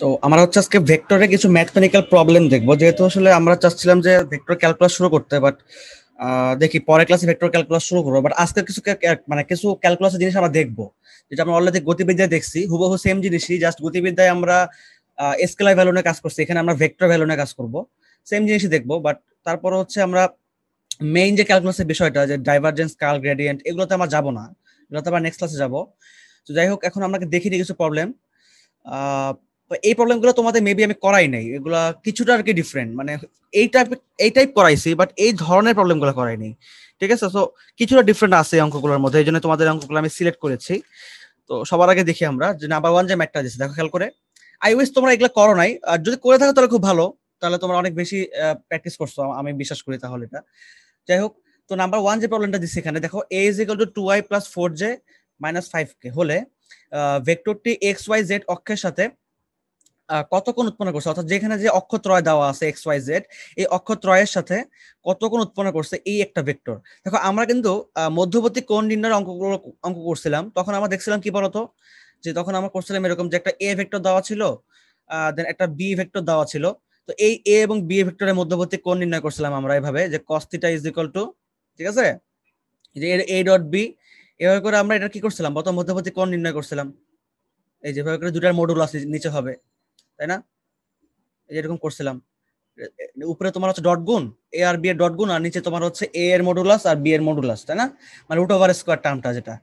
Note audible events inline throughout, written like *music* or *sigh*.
তো আমরা হচ্ছে আজকে ভেক্টরে কিছু ম্যাথমেটিক্যাল প্রবলেম দেখবো যেহেতু আসলে আমরা চাচ্ছিলাম যে ভেক্টর ক্যালকুলাস শুরু করতে বাট দেখি পরের ক্লাসে ভেক্টর ক্যালকুলাস শুরু করবো বাট আজকে কিছু মানে কিছু ক্যালকুলাসের জিনিস আমরা দেখবো যেটা আমরা অলরেডি গতিবিদ্যায় দেখছি হুবহু সেম জিনিসই জাস্ট গতিবিদ্যায় আমরা স্কেলার ভ্যালু নিয়ে কাজ করছি এখানে আমরা ভেক্টর ভ্যালু নিয়ে কাজ করবো সেম জিনিসই দেখবো বাট তারপরে হচ্ছে আমরা মেইন যে ক্যালকুলাসের বিষয়টা যে ডাইভার্জেন্স কাল গ্রেডিয়েন্ট এগুলোতে আমরা যাবো না এগুলোতে আমরা নেক্সট ক্লাসে যাবো তো যাই হোক এখন আমরা দেখিনি কিছু প্রবলেম তো এই প্রবলেমগুলো তোমাদের মেবি আমি করাই নাই এগুলা কিছুটা আর কি ডিফারেন্ট মানে এই টাইপ এই টাইপ করাইছি বাট এই ধরনের প্রবলেমগুলো করাই নাই ঠিক আছে সো কিছুটা ডিফারেন্ট আছে অঙ্কগুলোর মধ্যে এই জন্য তোমাদের অঙ্কগুলো আমি সিলেক্ট করেছি তো সবার আগে দেখি আমরা যে নাম্বার ওয়ান যে ম্যাটটা দিয়েছে দেখো খেয়াল করে আই ওয়েস তোমরা এগুলো করো নাই আর যদি করে থাকো তাহলে খুব ভালো তাহলে তোমরা অনেক বেশি প্র্যাকটিস করছো আমি বিশ্বাস করি তাহলে এটা যাই হোক তো নাম্বার ওয়ান যে প্রবলেমটা দিচ্ছে এখানে দেখো A is equal to two Y plus four J minus five K হলে ভেক্টরটি এক্স ওয়াই জেড অক্ষের সাথে কতক্ষণ উৎপন্ন করছে অর্থাৎ যেখানে যে অক্ষত্রয় দেওয়া আছে এক্স ওয়াই জেড এই অক্ষত্রয়ের সাথে কতক্ষণ উৎপন্ন করছে এই একটা ভেক্টর দেখো আমরা কিন্তু মধ্যবর্তী কোণ নির্ণয়ের অঙ্কগুলো অঙ্ক করছিলাম তখন আমরা দেখছিলাম কি বলতো যে তখন আমরা করছিলাম এরকম যে একটা এ ভেক্টর দেওয়া ছিল দেন একটা বি ভেক্টর দেওয়া ছিল তো এই এ এবং বি ভেক্টরের মধ্যবর্তী কোণ নির্ণয় করছিলাম আমরা এভাবে যে কস্তিটা ইজ ইকুয়াল টু ঠিক আছে যে এ ডট বি এভাবে করে আমরা এটা কি করছিলাম প্রথম মধ্যবর্তী কোণ নির্ণয় করছিলাম এই যেভাবে করে দুটার আছে নিচে হবে তাই না এরকম করছিলাম উপরে তোমার হচ্ছে ডট গুণ এ আর বি এর ডট গুণ আর নিচে তোমার হচ্ছে এ এর মডুলাস আর বি এর মডুলাস তাই না মানে রুট ওভার স্কোয়ার টার্মটা যেটা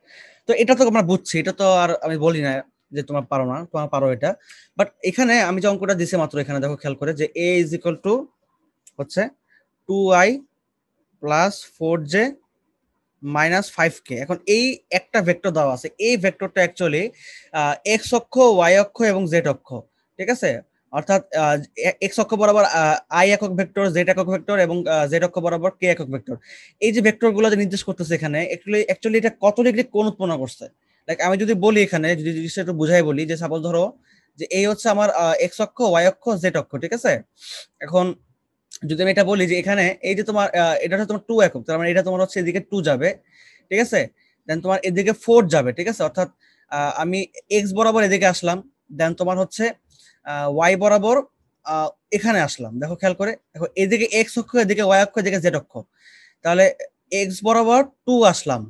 তো এটা তো আমরা বুঝছি এটা তো আর আমি বলি না যে তোমার পারো না তোমার পারো এটা বাট এখানে আমি যে অঙ্কটা দিছি মাত্র এখানে দেখো খেয়াল করে যে এ ইজ ইকুয়াল টু হচ্ছে two I plus four J minus five K এখন এই একটা ভেক্টর দেওয়া আছে এই ভেক্টরটা অ্যাকচুয়ালি এক্স অক্ষ ওয়াই অক্ষ এবং জেড অক্ষ ঠিক আছে অর্থাৎ এক্স অক্ষ বরাবর আই একক ভেক্টর জেড একক ভেক্টর এবং জেড অক্ষ বরাবর কে একক ভেক্টর এই যে ভেক্টরগুলো যে নির্দেশ করতেছে এখানে অ্যাকচুয়ালি এটা কত ডিগ্রি কোণ উৎপন্ন করছে লাইক আমি যদি বলি এখানে যদি জিনিসটা একটু বুঝাই বলি যে সাপোজ ধরো যে এই হচ্ছে আমার এক্স অক্ষ ওয়াই অক্ষ জেড অক্ষ ঠিক আছে এখন যদি আমি এটা বলি যে এখানে এই যে তোমার এটা হচ্ছে তোমার টু একক তার মানে এটা তোমার হচ্ছে এদিকে টু যাবে ঠিক আছে দেন তোমার এদিকে ফোর যাবে ঠিক আছে অর্থাৎ আমি এক্স বরাবর এদিকে আসলাম দেন তোমার হচ্ছে ওয়াই বরাবর এখানে আসলাম দেখো খেয়াল করে দেখো এদিকে এক্স অক্ষ এদিকে ওয়াই অক্ষ এদিকে জেড অক্ষ তাহলে এক্স বরাবর টু আসলাম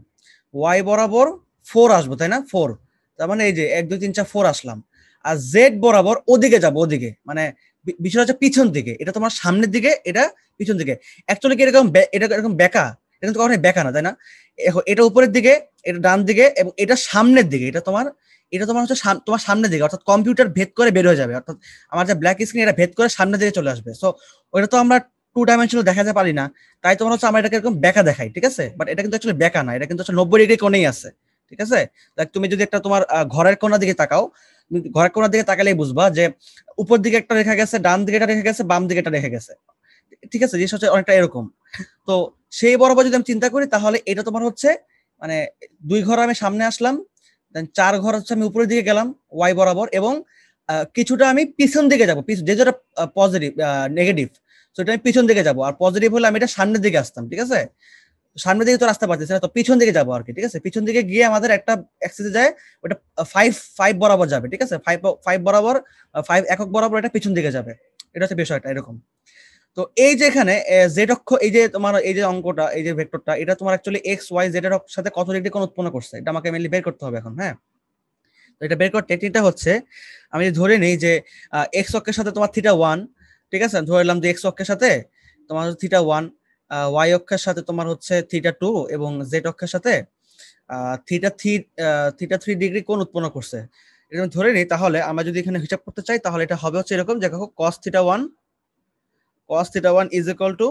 ওয়াই বরাবর ফোর আসবো তাই না ফোর তার মানে এই যে এক দুই তিন চার ফোর আসলাম আর জেড বরাবর ওদিকে যাবো ওদিকে মানে বিষয় হচ্ছে পিছন দিকে এটা তোমার সামনের দিকে এটা পিছন দিকে অ্যাকচুয়ালি কি এরকম এটা এরকম বেকা এটা কিন্তু কখনোই বেকা না তাই না এটা উপরের দিকে এটা ডান দিকে এবং এটা সামনের দিকে এটা তোমার এটা তোমার হচ্ছে তোমার সামনে দিকে অর্থাৎ কম্পিউটার ভেদ করে বের হয়ে যাবে অর্থাৎ আমার যে ব্ল্যাক স্ক্রিন এটা ভেদ করে সামনে দিকে চলে আসবে সো ওটা তো আমরা টু ডাইমেনশনাল দেখাতে পারি না তাই তোমার হচ্ছে আমরা এটাকে এরকম ব্যাকা দেখাই ঠিক আছে বাট এটা কিন্তু অ্যাকচুয়ালি ব্যাকা না এটা কিন্তু হচ্ছে নব্বই ডিগ্রি কোণেই আছে ঠিক আছে তুমি যদি একটা তোমার ঘরের কোনার দিকে তাকাও ঘরের কোনার দিকে তাকালেই বুঝবা যে উপর দিকে একটা রেখা গেছে ডান দিকে একটা রেখা গেছে বাম দিকে একটা রেখা গেছে ঠিক আছে জিনিস হচ্ছে অনেকটা এরকম তো সেই বরাবর যদি আমি চিন্তা করি তাহলে এটা তোমার হচ্ছে মানে দুই ঘর আমি সামনে আসলাম দেন চার ঘর হচ্ছে আমি উপরের দিকে গেলাম ওয়াই বরাবর এবং কিছুটা আমি পিছন দিকে যাবো যেটা পজিটিভ নেগেটিভ সেটা আমি পিছন দিকে যাবো আর পজিটিভ হলে আমি এটা সামনের দিকে আসতাম ঠিক আছে সামনের দিকে তো রাস্তা পাচ্ছি না তো পিছন দিকে যাবো আর কি ঠিক আছে পিছন দিকে গিয়ে আমাদের একটা অ্যাক্সিসে যায় ওটা ফাইভ ফাইভ বরাবর যাবে ঠিক আছে ফাইভ ফাইভ বরাবর ফাইভ একক বরাবর এটা পিছন দিকে যাবে এটা হচ্ছে বিষয়টা এরকম তো এই যে এখানে জেড অক্ষ এই যে তোমার এই যে অঙ্কটা এই যে ভেক্টরটা এটা তোমার অ্যাকচুয়ালি এক্স ওয়াই জেড এর সাথে কত ডিগ্রি কোণ উৎপন্ন করছে এটা আমাকে মেনলি বের করতে হবে এখন হ্যাঁ তো এটা বের করার টেকনিকটা হচ্ছে আমি ধরে নিই যে এক্স অক্ষের সাথে তোমার থিটা ওয়ান ঠিক আছে ধরে নিলাম যে এক্স অক্ষের সাথে তোমার থিটা ওয়ান ওয়াই অক্ষের সাথে তোমার হচ্ছে থিটা টু এবং জেড অক্ষের সাথে theta three theta three degree কোণ উৎপন্ন করছে এরকম ধরে নিই তাহলে আমরা যদি এখানে হিসাব করতে চাই তাহলে এটা হবে হচ্ছে এরকম যে cos theta one cos theta 1 is equal to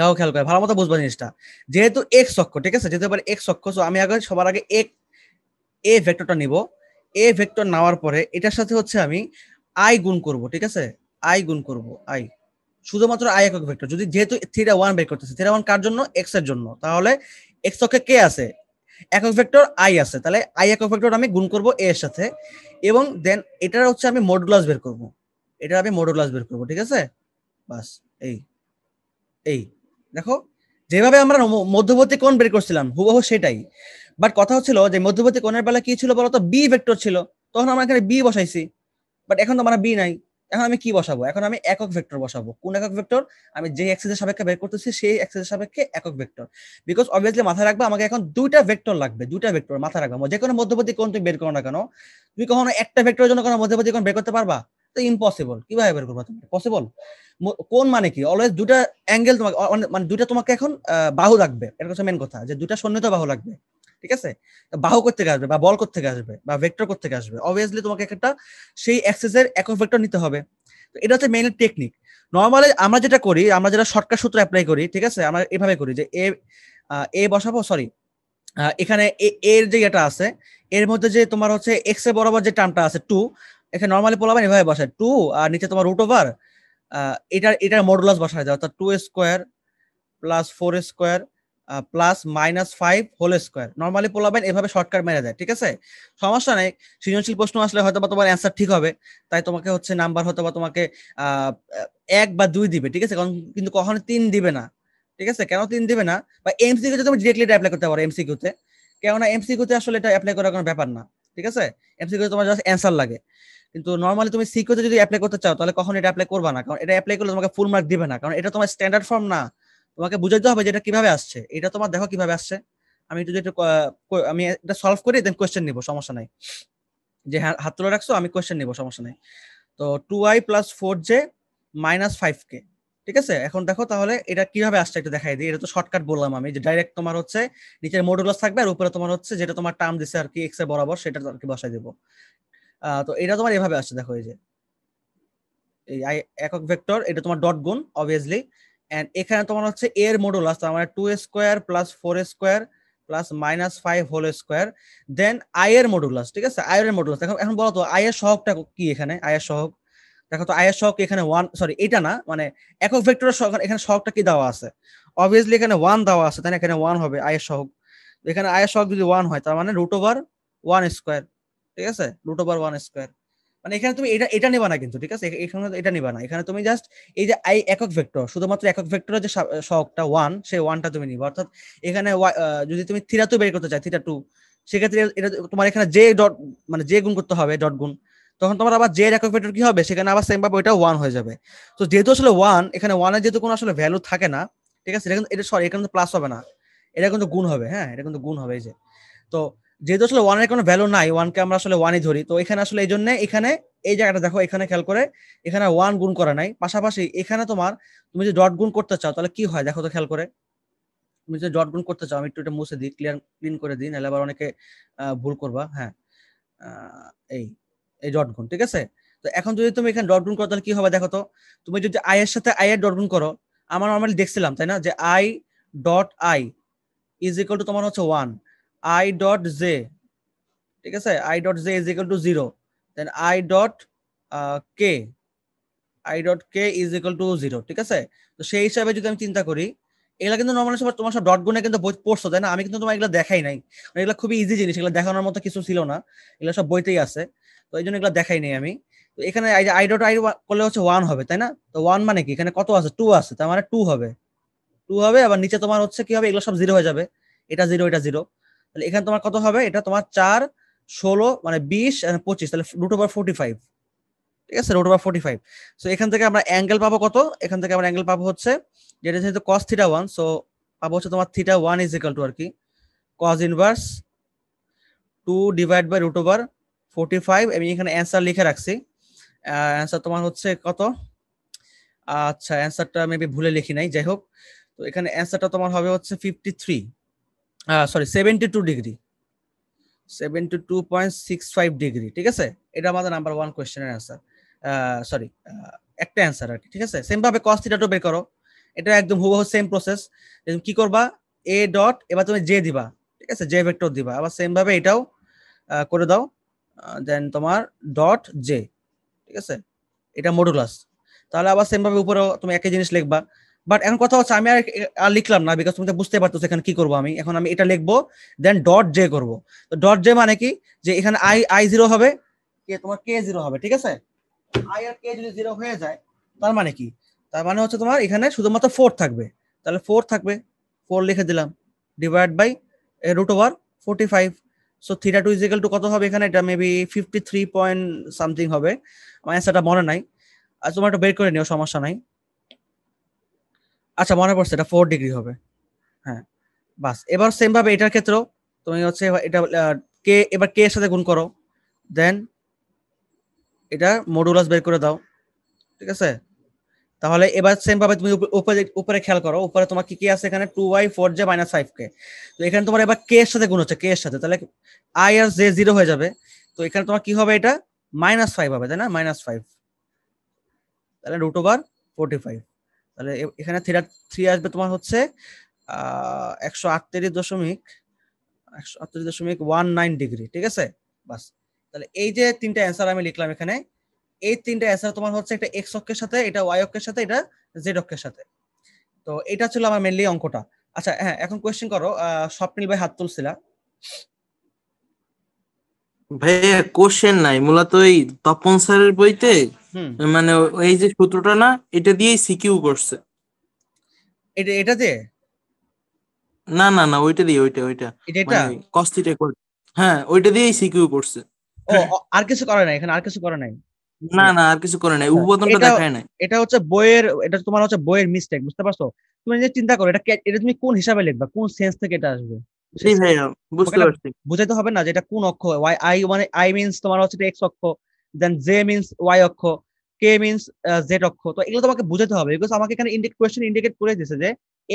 দাও খেয়াল করে ভালো মতো বুঝবা জিনিসটা যেহেতু এক্স অক্ষ ঠিক আছে যেহেতু এবার এক্স অক্ষ সো আমি আগে সবার আগে এক এ ভেক্টরটা নিব এ ভেক্টর নেওয়ার পরে এটার সাথে হচ্ছে আমি আই গুণ করব ঠিক আছে আই গুণ করব আই শুধুমাত্র আই একক ভেক্টর যদি যেহেতু থিটা ওয়ান বের করতেছে থিটা ওয়ান কার জন্য এক্স এর জন্য তাহলে এক্স অক্ষে কে আছে একক ভেক্টর আই আছে তাহলে আই একক ভেক্টর আমি গুণ করব এ এর সাথে এবং দেন এটার হচ্ছে আমি মডুলাস বের করব এটা আমি মডুলাস বের করব ঠিক আছে বাস এই এই দেখো যেভাবে আমরা মধ্যবর্তী কোণ বের করছিলাম হুবহু সেটাই বাট কথা হচ্ছিল যে মধ্যবর্তী কোণের বেলা কি ছিল বলতো বি ভেক্টর ছিল তখন আমরা এখানে বি বসাইছি বাট এখন তো আমরা বি নাই এখন আমি কি বসাবো এখন আমি একক ভেক্টর বসাবো কোন একক ভেক্টর আমি যে অ্যাক্সেসের সাপেক্ষে বের করতেছি সেই অ্যাক্সেসের সাপেক্ষে একক ভেক্টর বিকজ অবভিয়াসলি মাথায় রাখবে আমাকে এখন দুইটা ভেক্টর লাগবে দুইটা ভেক্টর মাথায় রাখবে যে কোনো মধ্যবর্তী কোণ তুমি বের করো না কেন তুমি কখনো একটা ভেক্টরের জন্য কোনো মধ্যবর্তী কোণ বের করতে পারবা তো ইম্পসিবল কিভাবে বের করবো তোমাকে পসিবল কোন মানে কি অলওয়েজ দুটা অ্যাঙ্গেল তোমাকে মানে, মানে দুটা তোমাকে এখন বাহু লাগবে এটা হচ্ছে মেন কথা যে দুটা সন্নিহিত বাহু লাগবে ঠিক আছে বাহু করতে আসবে বা বল করতে আসবে বা ভেক্টর করতে আসবে অবভিয়াসলি তোমাকে একটা সেই অ্যাক্সেসের একক ভেক্টর নিতে হবে তো এটা হচ্ছে মেইনলি টেকনিক নর্মালি আমরা যেটা করি আমরা যেটা শর্টকাট সূত্র অ্যাপ্লাই করি ঠিক আছে আমরা এভাবে করি যে এ এ বসাবো সরি এখানে এর যে এটা আছে এর মধ্যে যে তোমার হচ্ছে এক্স এ বরাবর যে টার্মটা আছে টু এখানে নর্মালি পোলাবেন এভাবে বসায় টু আর নিচে তোমার রুট ওভার এটার এটার মডুলাস বসায় যায় অর্থাৎ two square plus four square plus minus five whole square normally পোলাবেন এভাবে শর্টকাট মেরে যায় ঠিক আছে সমস্যা নেই সৃজনশীল প্রশ্ন আসলে হয়তো বা তোমার অ্যান্সার ঠিক হবে তাই তোমাকে হচ্ছে নাম্বার হয়তো বা তোমাকে এক বা দুই দিবে ঠিক আছে কারণ কিন্তু কখনো তিন দিবে না ঠিক আছে কেন তিন দিবে না বা এমসি কিউতে তুমি ডিরেক্টলি এটা অ্যাপ্লাই করতে পারো এমসি কিউতে কেননা কিউতে আসলে এটা অ্যাপ্লাই করার কোনো ব্যাপার না ঠিক আছে এমসি কিউতে তোমার জাস্ট অ্যান্সার লাগে কিন্তু নর্মালি তুমি সিকিউতে যদি অ্যাপ্লাই করতে চাও তাহলে কখন এটা অ্যাপ্লাই করবা না কারণ এটা অ্যাপ্লাই করলে তোমাকে ফুল মার্ক দিবে না কারণ এটা তোমার স্ট্যান্ডার্ড ফর্ম না তোমাকে বুঝাইতে হবে যে এটা কিভাবে আসছে এটা তোমার দেখো কিভাবে আসছে আমি একটু যেটা আমি এটা সলভ করে দেন কোয়েশ্চেন নিব সমস্যা নাই যে হ্যাঁ হাত তুলে রাখছো আমি কোয়েশ্চেন নিব সমস্যা নাই তো two I plus four J minus five K ঠিক আছে এখন দেখো তাহলে এটা কিভাবে আসছে একটু দেখাই দিই এটা তো শর্টকাট বললাম আমি যে ডাইরেক্ট তোমার হচ্ছে নিচের মডুলাস থাকবে আর উপরে তোমার হচ্ছে যেটা তোমার টার্ম দিছে আর কি এক্স এর বরাবর সেটা আর কি বসাই দেবো তো এটা তোমার এভাবে আসছে দেখো এই যে এই একক ভেক্টর এটা তোমার ডট গুণ অবভিয়াসলি এন্ড এখানে তোমার হচ্ছে এর মডুলাস তার মানে two square plus four square plus minus five whole square then I এর মডুলাস ঠিক আছে আই এর মডুলাস এখন এখন বলো তো আই এর সহগটা কি এখানে আই এর সহগ দেখো তো আই এর সহগ এখানে ওয়ান সরি এটা না মানে একক ভেক্টরের সহগ এখানে সহগটা কি দেওয়া আছে অবভিয়াসলি এখানে ওয়ান দেওয়া আছে তাহলে এখানে ওয়ান হবে আই এর সহগ এখানে আই এর সহগ যদি ওয়ান হয় তার মানে রুট ওভার ওয়ান স্কোয়ার ঠিক আছে রুট ওভার ওয়ান স্কোয়ার মানে এখানে তুমি এটা এটা নেবা না কিন্তু ঠিক আছে এখানে এটা নেবা না এখানে তুমি জাস্ট এই যে আই একক ভেক্টর শুধুমাত্র একক ভেক্টরের যে শখটা ওয়ান সেই ওয়ানটা তুমি নিবা অর্থাৎ এখানে যদি তুমি থিরা টু বের করতে চাই থিরা টু সেক্ষেত্রে এটা তোমার এখানে যে ডট মানে যে গুণ করতে হবে ডট গুণ তখন তোমার আবার জে একক ভেক্টর কি হবে সেখানে আবার সেম ভাবে ওইটা ওয়ান হয়ে যাবে তো যেহেতু আসলে ওয়ান এখানে ওয়ানের যেহেতু কোনো আসলে ভ্যালু থাকে না ঠিক আছে এটা সরি এটা এখানে প্লাস হবে না এটা কিন্তু গুণ হবে হ্যাঁ এটা কিন্তু গুণ হবে এই যে তো যেহেতু আসলে ওয়ানের কোনো ভ্যালু নাই ওয়ানকে আমরা আসলে ওয়ানই ধরি তো এখানে আসলে এই জন্য এখানে এই জায়গাটা দেখো এখানে খেয়াল করে এখানে ওয়ান গুণ করা নাই পাশাপাশি এখানে তোমার তুমি যে ডট গুণ করতে চাও তাহলে কি হয় দেখো তো খেয়াল করে তুমি যদি ডট গুণ করতে চাও আমি একটু এটা মুছে দিই ক্লিয়ার ক্লিন করে দিই নাহলে আবার অনেকে ভুল করবা হ্যাঁ এই এই ডট গুণ ঠিক আছে তো এখন যদি তুমি এখানে ডট গুণ করো তাহলে কি হবে দেখো তো তুমি যদি আই এর সাথে আই এর ডট গুণ করো আমার নর্মালি দেখছিলাম তাই না যে I dot I is equal to তোমার হচ্ছে ওয়ান আই ডট জে ঠিক আছে I dot J is to to zero then I dot K I dot K is equal to zero ঠিক আছে তো সেই হিসাবে যদি আমি চিন্তা করি এগুলা কিন্তু নরমালি সব তোমার সব ডট গুনে কিন্তু বই পড়ছো তাই না আমি কিন্তু তোমার এগুলো দেখাই নাই মানে এগুলো খুবই ইজি জিনিস এগুলো দেখানোর মতো কিছু ছিল না এগুলো সব বইতেই আছে তো এই জন্য এগুলো দেখাই নাই আমি তো এখানে আই ডট আই করলে হচ্ছে ওয়ান হবে তাই না তো ওয়ান মানে কি এখানে কত আছে টু আছে তার মানে টু হবে টু হবে আবার নিচে তোমার হচ্ছে কি হবে এগুলো সব জিরো হয়ে যাবে এটা জিরো এটা জিরো তাহলে এখানে তোমার কত হবে এটা তোমার চার ষোলো মানে বিশ পঁচিশ তাহলে রুট ওভার ফোর্টি ফাইভ ঠিক আছে root over forty five so এখান থেকে আমরা অ্যাঙ্গেল পাবো কত এখান থেকে আমরা অ্যাঙ্গেল পাবো হচ্ছে যেটা যেহেতু কস থিটা ওয়ান সো পাবো হচ্ছে তোমার theta one is equal to আর কি cos inverse two divide by root over forty five আমি এখানে অ্যান্সার লিখে রাখছি অ্যান্সার তোমার হচ্ছে কত আচ্ছা অ্যান্সারটা মেবি ভুলে লিখি নাই যাই হোক তো এখানে অ্যান্সারটা তোমার হবে হচ্ছে fifty three sorry seventy two degree seventy two point six five degree ঠিক আছে এটা আমাদের নাম্বার ওয়ান কোয়েশ্চেনের অ্যান্সার সরি একটা অ্যান্সার আর কি ঠিক আছে সেমভাবে কস থিটাটা বের করো এটা একদম হুবহু সেম প্রসেস কি করবা এ ডট এবার তুমি জে দিবা ঠিক আছে জে ভেক্টর দিবা আবার সেমভাবে এটাও করে দাও দেন তোমার ডট জে ঠিক আছে এটা মডুলাস তাহলে আবার সেমভাবে উপরেও তুমি একই জিনিস লিখবা বাট এখন কথা হচ্ছে আমি আর লিখলাম না বিকজ তুমি বুঝতে পারতো এখানে কি করবো আমি এখন আমি এটা লিখবো দেন ডট জে করবো তো ডট জে মানে কি যে এখানে আই আই জিরো হবে কে তোমার কে জিরো হবে ঠিক আছে আই আর কে যদি জিরো হয়ে যায় তার মানে কি তার মানে হচ্ছে তোমার এখানে শুধুমাত্র ফোর থাকবে তাহলে ফোর থাকবে ফোর লিখে দিলাম divide by root over forty five so theta two is equal to কত হবে এখানে এটা maybe fifty three point something হবে আমার অ্যান্সারটা মনে নাই আর তোমার একটু বের করে নিও সমস্যা নাই আচ্ছা মনে পড়ছে এটা ফোর ডিগ্রি হবে হ্যাঁ বাস এবার সেম ভাবে এটার ক্ষেত্রেও তুমি হচ্ছে এটা কে এবার কে এর সাথে গুণ করো দেন এটা মডুলাস বের করে দাও ঠিক আছে তাহলে এবার সেম ভাবে তুমি উপরে উপরে খেয়াল করো উপরে তোমার কি কি আছে এখানে two Y four J minus five K তো এখানে তোমার এবার কে এর সাথে গুণ হচ্ছে কে এর সাথে তাহলে আই আর জে জিরো হয়ে যাবে তো এখানে তোমার কি হবে এটা মাইনাস ফাইভ হবে তাই না মাইনাস ফাইভ তাহলে রুট ওভার ফোর্টি ফাইভ তাহলে এখানে থিটা থ্রি আসবে তোমার হচ্ছে একশো আটত্রিশ দশমিক একশো আটত্রিশ দশমিক ওয়ান নাইন ডিগ্রি ঠিক আছে বাস তাহলে এই যে তিনটা অ্যান্সার আমি লিখলাম এখানে এই তিনটা অ্যান্সার তোমার হচ্ছে একটা এক্স অক্ষের সাথে এটা ওয়াই অক্ষের সাথে এটা জেড অক্ষের সাথে তো এটা ছিল আমার মেনলি অঙ্কটা আচ্ছা হ্যাঁ এখন কোয়েশ্চেন করো স্বপ্নিল ভাই হাত তুলছিলা ভাইয়া কোশ্চেন নাই মূলত এই তপন স্যারের বইতে মানে এই যে সূত্রটা না এটা দিয়েই সিকিউ করছে এটা এটা যে না না না ওইটা দিয়ে ওইটা ওইটা এটা কস্টিটা মানে হ্যাঁ ওইটা দিয়েই সিকিউ করছে ও আর কিছু করে না এখানে আর কিছু করে নাই না না আর কিছু করে নাই আচ্ছা, উপপাদনটা দেখায় নাই এটা হচ্ছে বইয়ের এটা তোমার হচ্ছে বইয়ের মিস্টেক বুঝতে পারছো তুমি যে চিন্তা করো এটা এটা তুমি কোন হিসাবে লিখবা কোন সেন্স থেকে এটা আসবে বুঝাইতে হবে না যে এটা কোন অক্ষ আই মানে আই মিন্স তোমার হচ্ছে এক্স অক্ষ দেন জে মিন্স ওয়াই অক্ষ কে মিনস জেড অক্ষ তো এগুলো তোমাকে বুঝাতে হবে বিকজ আমাকে এখানে ইন্ডিকেট কোয়েশ্চেন ইন্ডিকেট করে দিয়েছে যে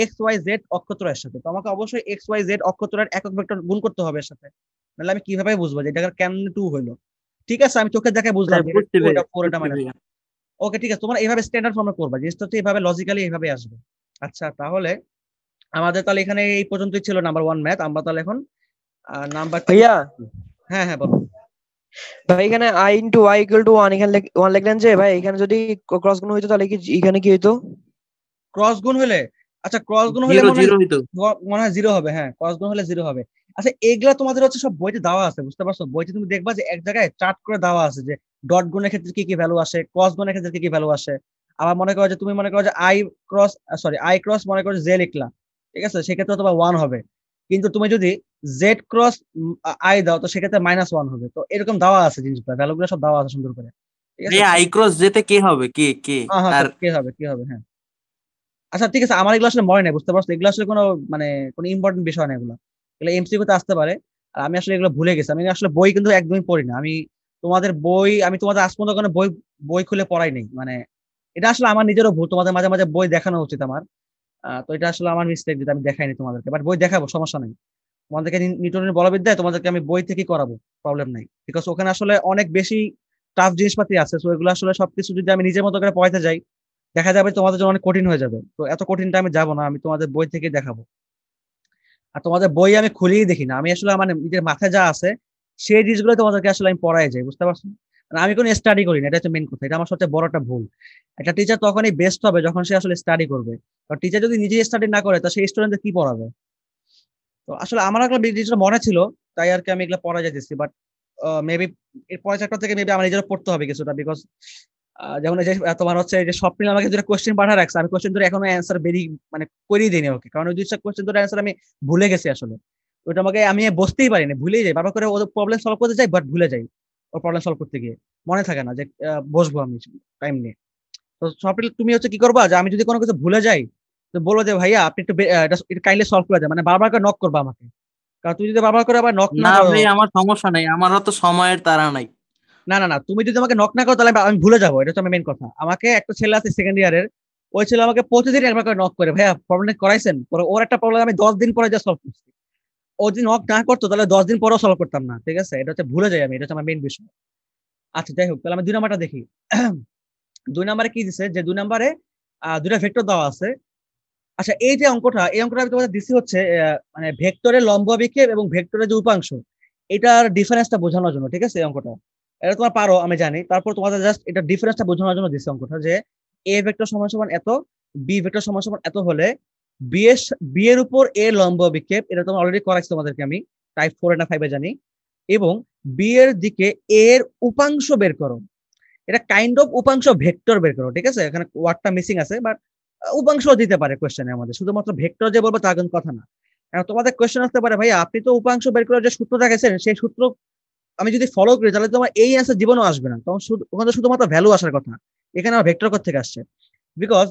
এক্স ওয়াই জেড অক্ষতরার সাথে তো আমাকে অবশ্যই এক্স ওয়াই জেড অক্ষতরার একক ভেক্টর গুণ করতে হবে এর সাথে নাহলে আমি কিভাবে বুঝবো যে এটা কেমন টু হলো ঠিক আছে আমি তোকে দেখে বুঝলাম ওকে হ্যাঁ, ঠিক আছে তোমরা এইভাবে স্ট্যান্ডার্ড ফর্মে করবা জিনিসটা হচ্ছে এইভাবে লজিক্যালি এইভাবে আসবে আচ্ছা তাহলে আমাদের তাহলে এখানে এই পর্যন্তই ছিল নাম্বার ওয়ান ম্যাথ আমরা তাহলে এখন নাম্বার হ্যাঁ হ্যাঁ বলো ভাই এখানে I into Y equal to 1 এখানে 1 লিখলেন যে ভাই এখানে যদি ক্রস গুণ হইতো তাহলে কি এখানে কি হইতো ক্রস গুণ হলে আচ্ছা ক্রস গুণ হলে মনে হয় জিরো হবে হ্যাঁ ক্রস গুণ হলে জিরো হবে আচ্ছা এগুলা তোমাদের হচ্ছে সব বইতে দেওয়া আছে বুঝতে পারছো বইতে তুমি দেখবা যে এক জায়গায় চার্ট করে দেওয়া আছে যে ডট গুণের ক্ষেত্রে কি কি ভ্যালু আসে ক্রস গুণের ক্ষেত্রে কি কি ভ্যালু আসে আবার মনে করো যে তুমি মনে করো যে I cross sorry I cross মনে করো যে লিখলা ঠিক আছে সেক্ষেত্রে তোমার ওয়ান হবে কিন্তু তুমি যদি জেড ক্রস আই দাও তো সেক্ষেত্রে মাইনাস ওয়ান হবে তো এরকম দাওয়া আছে জিনিসগুলো ভ্যালুগুলো সব দেওয়া আছে সুন্দর করে আই ক্রস জেতে কে হবে কে কে হ্যাঁ, হ্যাঁ, আর কে হবে কে হবে হ্যাঁ আচ্ছা ঠিক আছে আমার এগুলো আসলে মনে নাই বুঝতে পারছো এগুলো আসলে কোনো মানে কোনো ইম্পর্টেন্ট বিষয় না এগুলো এগুলো এমসিকিউ তে আসতে পারে আর আমি আসলে এগুলো ভুলে গেছি আমি আসলে বই কিন্তু একদমই পড়ি না আমি তোমাদের বই আমি তোমাদের আজ পর্যন্ত বই বই খুলে পড়াই নেই মানে এটা আসলে আমার নিজেরও ভুল তোমাদের মাঝে মাঝে বই দেখানো উচিত আমার তো এটা আসলে আমার মিস্টেক যেটা আমি দেখাইনি তোমাদেরকে বাট বই দেখাবো সমস্যা নাই তোমাদেরকে নিউটনের বলবিদ্যায় তোমাদেরকে আমি বই থেকে করাবো প্রবলেম নাই বিকজ ওখানে আসলে অনেক বেশি টাফ জিনিসপাতি আছে তো এগুলো আসলে সবকিছু যদি আমি নিজের মতো করে পড়াইতে যাই দেখা যাবে তোমাদের জন্য অনেক কঠিন হয়ে যাবে তো এত কঠিনটা আমি যাবো না আমি তোমাদের বই থেকে দেখাবো আর তোমাদের বই আমি খুলেই দেখি না আমি আসলে আমার নিজের মাথায় যা আছে সেই জিনিসগুলো তোমাদেরকে আসলে আমি পড়াই যাই বুঝতে পারছো মানে আমি কোনো স্টাডি করি না এটা হচ্ছে মেন কথা এটা আমার সবচেয়ে বড় একটা ভুল একটা টিচার তখনই বেস্ট হবে যখন সে আসলে স্টাডি করবে তো টিচার যদি নিজে স্টাডি না করে তা সেই স্টুডেন্টদের কি পড়াবে তো আসলে আমার একটা ডিজিটাল মনে ছিল তাই আর কি আমি এগুলো পড়া যাইতেছি বাট মেবি এর পরের চ্যাপ্টার থেকে মেবি আমার নিজেরও পড়তে হবে কিছুটা বিকজ যেমন যে তোমার হচ্ছে যে সব আমাকে যেটা কোয়েশ্চেন পাঠা রাখছে আমি কোয়েশ্চেন ধরে এখনো অ্যান্সার বেরিয়ে মানে করিয়ে দিইনি ওকে কারণ ওই দুইটা কোয়েশ্চেন ধরে অ্যান্সার আমি ভুলে গেছি আসলে ওটা আমাকে আমি বসতেই পারিনি ভুলেই যাই বারবার করে ও প্রবলেম সলভ করতে যাই বাট ভুলে যাই ওর প্রবলেম সলভ করতে গিয়ে মনে থাকে না যে বসবো আমি টাইম নিয়ে তো সফটওয়্যার তুমি হচ্ছে কি করবা যে আমি যদি কোনো কিছু ভুলে যাই তো বলবো যে ভাইয়া আপনি একটু কাইন্ডলি সলভ করে মানে বারবার করে নক করবা আমাকে কারণ তুমি যদি বারবার করে আবার নক না ভাই আমার সমস্যা নাই আমার তো সময়ের তারা নাই না না না তুমি যদি আমাকে নক না করো তাহলে আমি ভুলে যাবো এটা তো আমার মেন কথা আমাকে একটা ছেলে আছে সেকেন্ড ইয়ারের ওই ছেলে আমাকে প্রতিদিন একবার করে নক করে ভাইয়া প্রবলেম করাইছেন পরে ওর একটা প্রবলেম আমি দশ দিন পরে যা সলভ করছি ও যদি নক না করতো তাহলে দশ দিন পরও সলভ করতাম না ঠিক আছে এটা হচ্ছে ভুলে যাই আমি এটা হচ্ছে আমার মেন বিষয় আচ্ছা যাই হোক তাহলে আমি দুই নাম্বারটা দেখি *clears throat* দুই নাম্বারে কি দিছে যে দুই নাম্বারে দুটা ভেক্টর দেওয়া আছে আচ্ছা এই যে অঙ্কটা এই অঙ্কটা আমি তোমাদের দিছি হচ্ছে মানে ভেক্টরের লম্ব বিক্ষেপ এবং ভেক্টরের যে উপাংশ এটার ডিফারেন্সটা বোঝানোর জন্য ঠিক আছে এই অঙ্কটা এটা তোমার পারো আমি জানি তারপর তোমাদের জাস্ট এটা ডিফারেন্সটা বোঝানোর জন্য দিছে অঙ্কটা যে এ ভেক্টর সমান সমান এত বি ভেক্টর সমান সমান এত হলে বিয়ের বিয়ের উপর এ লম্ব বিক্ষেপ এটা তোমার অলরেডি করাচ্ছি তোমাদেরকে আমি টাইপ ফোর না ফাইভে জানি এবং বিয়ের দিকে এর উপাংশ বের করো এটা কাইন্ড অফ উপাংশ ভেক্টর বের করো ঠিক আছে এখানে ওয়ার্ডটা মিসিং আছে বাট উপাংশ দিতে পারে কোয়েশ্চেনে আমাদের শুধুমাত্র ভেক্টর যে বলবো তার কিন্তু কথা না তোমাদের কোয়েশ্চেন আসতে পারে ভাই আপনি তো উপাংশ বের করার যে সূত্রটা দেখেছেন সেই সূত্র আমি যদি ফলো করি তাহলে তোমার এই অ্যান্সার জীবনও আসবে না তখন শুধু ওখানে শুধুমাত্র ভ্যালু আসার কথা এখানে আমার ভেক্টর কোথা থেকে আসছে বিকজ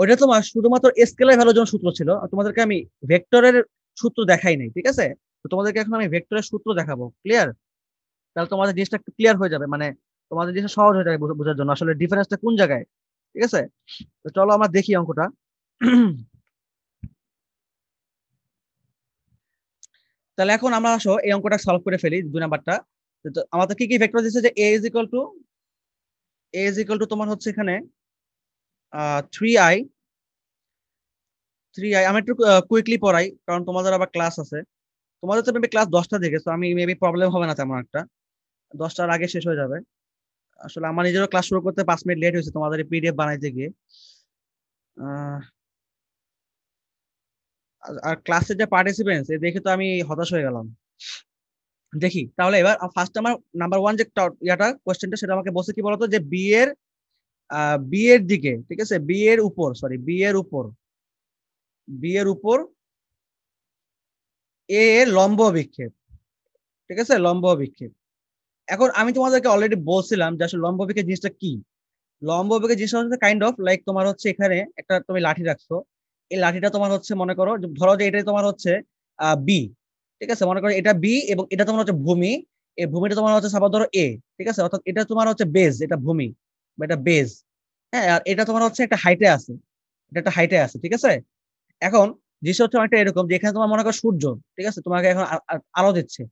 ওইটা তোমার শুধুমাত্র স্কেলের ভ্যালুর জন্য সূত্র ছিল তোমাদেরকে আমি ভেক্টরের সূত্র দেখাই নাই ঠিক আছে তো তোমাদেরকে এখন আমি ভেক্টরের সূত্র দেখাবো ক্লিয়ার তাহলে তোমাদের জিনিসটা একটু ক্লিয়ার হয়ে যাবে মানে তোমাদের জিনিসটা সহজ হয়ে যাবে বোঝার জন্য আসলে ডিফারেন্সটা কোন জায়গায় ঠিক আছে তো চলো আমরা দেখি অঙ্কটা তাহলে এখন আমরা আসো এই অঙ্কটা সলভ করে ফেলি দুই নাম্বারটা আমাদের কি কি ভেক্টর দিচ্ছে যে A is to A is to তোমার হচ্ছে এখানে থ্রি আই থ্রি আই আমি একটু কুইকলি পড়াই কারণ তোমাদের আবার ক্লাস আছে তোমাদের তো মেবি ক্লাস দশটা থেকে তো আমি মেবি প্রবলেম হবে না তেমন একটা দশটার আগে শেষ হয়ে যাবে আসলে আমার নিজেরও ক্লাস শুরু করতে পাঁচ মিনিট লেট হয়েছে তোমাদের পিডিএফ বানাইতে গিয়ে আর ক্লাসের যে পার্টিসিপেন্টস এ দেখে তো আমি হতাশ হয়ে গেলাম দেখি তাহলে এবার ফার্স্ট আমার নাম্বার ওয়ান যে ইয়াটা কোয়েশ্চেনটা সেটা আমাকে বসে কি বলতো যে বিয়ের বিয়ের দিকে ঠিক আছে বিয়ের উপর সরি বিয়ের উপর বিয়ের উপর এ এর লম্ব বিক্ষেপ ঠিক আছে লম্ব বিক্ষেপ এখন আমি তোমাদেরকে অলরেডি বলছিলাম যে আসলে লম্ব বিক্ষেপ জিনিসটা কি লম্ব বিক্ষেপ জিনিসটা হচ্ছে কাইন্ড অফ লাইক তোমার হচ্ছে এখানে একটা তুমি লাঠি রাখছো এই লাঠিটা তোমার হচ্ছে মনে করো ধরো যে এটাই তোমার হচ্ছে বি ঠিক আছে মনে করো এটা বি এবং এটা তোমার হচ্ছে ভূমি এই ভূমিটা তোমার হচ্ছে সাপোজ ধরো এ ঠিক আছে অর্থাৎ এটা তোমার হচ্ছে বেজ এটা ভূমি এটা বেজ হ্যাঁ আর এটা তোমার হচ্ছে একটা হাইটে আছে এটা একটা হাইটে আছে ঠিক আছে এখন যেসব হচ্ছে অনেকটা এরকম যে এখানে তোমার মনে করো সূর্য ঠিক আছে তোমাকে এখন আলো দিচ্ছে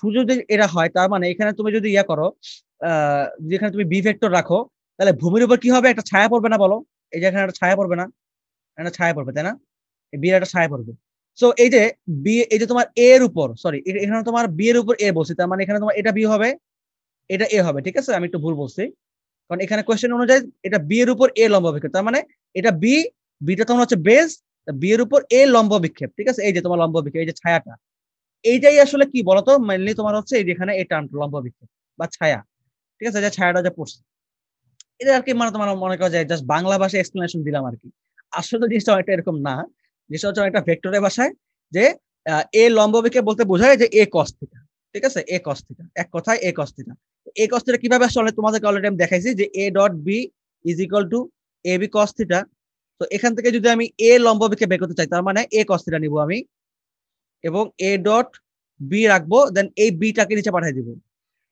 সূর্য যদি এটা হয় তার মানে এখানে তুমি যদি ইয়া করো যেখানে তুমি বি ভেক্টর রাখো তাহলে ভূমির উপর কি হবে একটা ছায়া পড়বে না বলো এই যে এখানে একটা ছায়া পড়বে না একটা ছায়া পড়বে তাই না বি একটা ছায়া পড়বে সো এই যে বি এই যে তোমার এর উপর সরি এখানে তোমার বি এর উপর এ বলছি তার মানে এখানে তোমার এটা বি হবে এটা এ হবে ঠিক আছে আমি একটু ভুল বলছি কারণ এখানে কোয়েশ্চেন অনুযায়ী এটা বি এর উপর এ লম্ব বিক্ষেপ তার মানে এটা বি বিটা তখন হচ্ছে বেস বি এর উপর এ লম্ব বিক্ষেপ ঠিক আছে এই যে তোমার লম্ব বিক্ষেপ এই যে ছায়াটা এইটাই আসলে কি বলতো মেনলি তোমার হচ্ছে এই যেখানে এই টার্মটা লম্ব বিক্ষেপ বা ছায়া ঠিক আছে যে ছায়াটা যা পড়ছে এটা আর কি মানে তোমার মনে করা যায় জাস্ট বাংলা ভাষায় এক্সপ্লেনেশন দিলাম আর কি আসলে জিনিসটা অনেকটা এরকম না জিনিসটা হচ্ছে একটা ভেক্টরের ভাষায় যে এ লম্ব বিক্ষেপ বলতে বোঝায় যে এ কস্তিটা ঠিক আছে এ কস্তিটা এক কথায় এ কস্তিটা এই কষ্টটা কিভাবে আসলে তোমাদেরকে অলরেডি আমি দেখাইছি যে A dot B is equal to A B cos theta তো এখান থেকে যদি আমি এ লম্ব বিকে বের করতে চাই তার মানে এ কস থিটা নিব আমি এবং এ ডট বি রাখবো দেন এই বিটাকে নিচে পাঠিয়ে দিব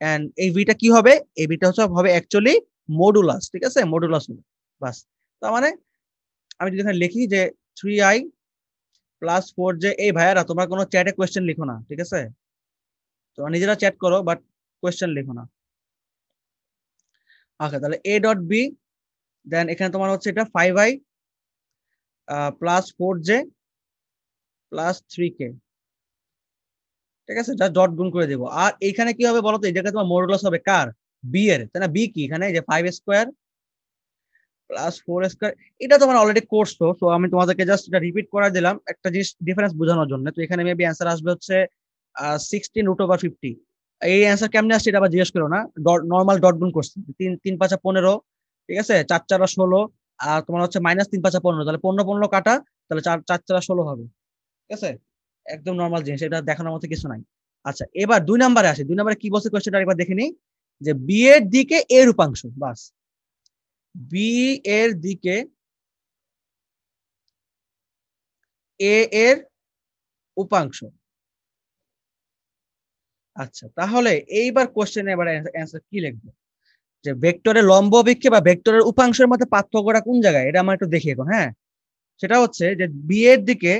অ্যান্ড এই বিটা কি হবে এই বিটা হচ্ছে হবে অ্যাকচুয়ালি মডুলাস ঠিক আছে মডুলাস হবে বাস তার মানে আমি যদি এখানে লিখি যে থ্রি আই প্লাস ফোর যে এই ভাইয়ারা তোমরা কোনো চ্যাটে কোয়েশ্চেন লিখো না ঠিক আছে তোমরা নিজেরা চ্যাট করো বাট কোয়েশ্চেন লিখো না আচ্ছা তাহলে এ ডট বি দেন এখানে তোমার হচ্ছে এটা five I plus four J plus three K ঠিক আছে যা ডট গুণ করে দেবো আর এইখানে কি হবে বলো তো জায়গায় তোমার মোডুলাস হবে কার বি এর তাই না বি কি এখানে যে five square plus four square এটা তোমার অলরেডি কোর্স তো তো আমি তোমাদেরকে জাস্ট এটা রিপিট করে দিলাম একটা জিনিস ডিফারেন্স বোঝানোর জন্য তো এখানে মেবি অ্যান্সার আসবে হচ্ছে সিক্সটিন রুট ওভার ফিফটি এই অ্যান্সার কেমনে আসছে এটা আবার জিজ্ঞেস করো না নর্মাল ডট গুণ করছি তিন তিন পাঁচা পনেরো ঠিক আছে চার চারা ষোলো আর তোমার হচ্ছে মাইনাস তিন পাঁচা পনেরো তাহলে পনেরো পনেরো কাটা তাহলে চার চার চারা ষোলো হবে ঠিক আছে একদম নর্মাল জিনিস এটা দেখানোর মতো কিছু নাই আচ্ছা এবার দুই নাম্বারে আসে দুই নাম্বারে কি বলছে কোয়েশ্চেনটা একবার দেখে নিই যে বি এর দিকে এ রূপাংশ বাস বি এর দিকে এ এর উপাংশ আচ্ছা তাহলে এইবার কোশ্চেন এবার অ্যান্সার কি লিখবো যে ভেক্টরের লম্ব অভিক্ষে বা ভেক্টরের উপাংশের মধ্যে পার্থক্যটা কোন জায়গায় এটা আমার একটু দেখিয়ে গো হ্যাঁ সেটা হচ্ছে যে বি এর দিকে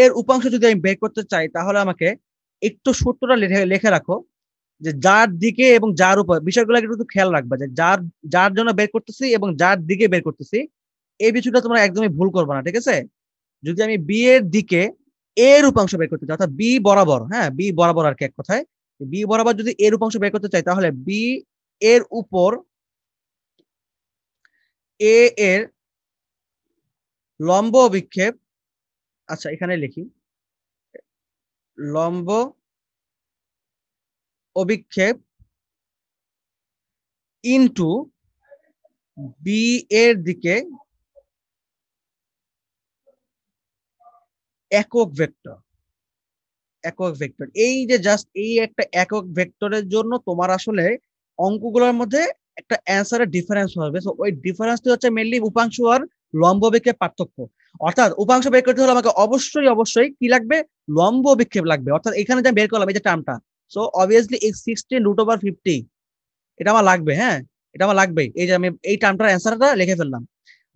এর উপাংশ যদি আমি বের করতে চাই তাহলে আমাকে একটু সূত্রটা লেখে রাখো যে যার দিকে এবং যার উপর বিষয়গুলো একটু খেয়াল রাখবা যে যার যার জন্য বের করতেছি এবং যার দিকে বের করতেছি এই বিষয়টা তোমরা একদমই ভুল করবে না ঠিক আছে যদি আমি বি এর দিকে এর উপাংশ বের করতে চাই অর্থাৎ বি বরাবর হ্যাঁ বি বরাবর আর কি এক কথায় বি বরাবর যদি এর উপাংশ বের করতে চাই তাহলে বি এর উপর এ এর লম্ব অভিক্ষেপ আচ্ছা এখানে লিখি লম্ব অভিক্ষেপ ইন্টু বি এর দিকে একক ভেক্টর একক ভেক্টর এই যে জাস্ট এই একটা একক ভেক্টরের জন্য তোমার আসলে অঙ্কগুলোর মধ্যে একটা অ্যান্সারের ডিফারেন্স হবে সো ওই ডিফারেন্সটি হচ্ছে মেনলি উপাংশ আর লম্ব বিক্ষেপ পার্থক্য অর্থাৎ উপাংশ বের করতে হলে আমাকে অবশ্যই অবশ্যই কি লাগবে লম্ব বিক্ষেপ লাগবে অর্থাৎ এখানে যে বের করলাম এই যে টার্মটা সো অবভিয়াসলি এই সিক্সটিন রুট ওভার ফিফটি এটা আমার লাগবে হ্যাঁ এটা আমার লাগবেই এই যে আমি এই টার্মটার অ্যান্সারটা লিখে ফেললাম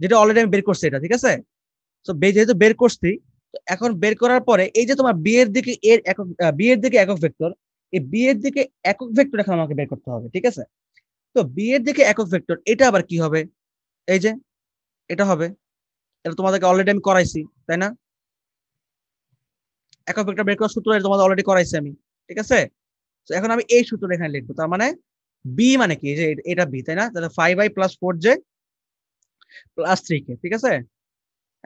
যেটা অলরেডি আমি বের করছি এটা ঠিক আছে সো যেহেতু বের করছি এখন বের করার পরে এই যে তোমার বিয়ের দিকে এর একক বিয়ের দিকে একক ভেক্টর এই বিয়ের দিকে একক ভেক্টর এখন আমাকে বের করতে হবে ঠিক আছে তো বিয়ের দিকে একক ভেক্টর এটা আবার কি হবে এই যে এটা হবে এটা তোমাদেরকে অলরেডি আমি করাইছি তাই না একক ভেক্টর বের করার সূত্র তোমাদের অলরেডি করাইছি আমি ঠিক আছে তো এখন আমি এই সূত্র এখানে লিখবো তার মানে বি মানে কি যে এটা বি তাই না তাহলে five I plus four J plus three K ঠিক আছে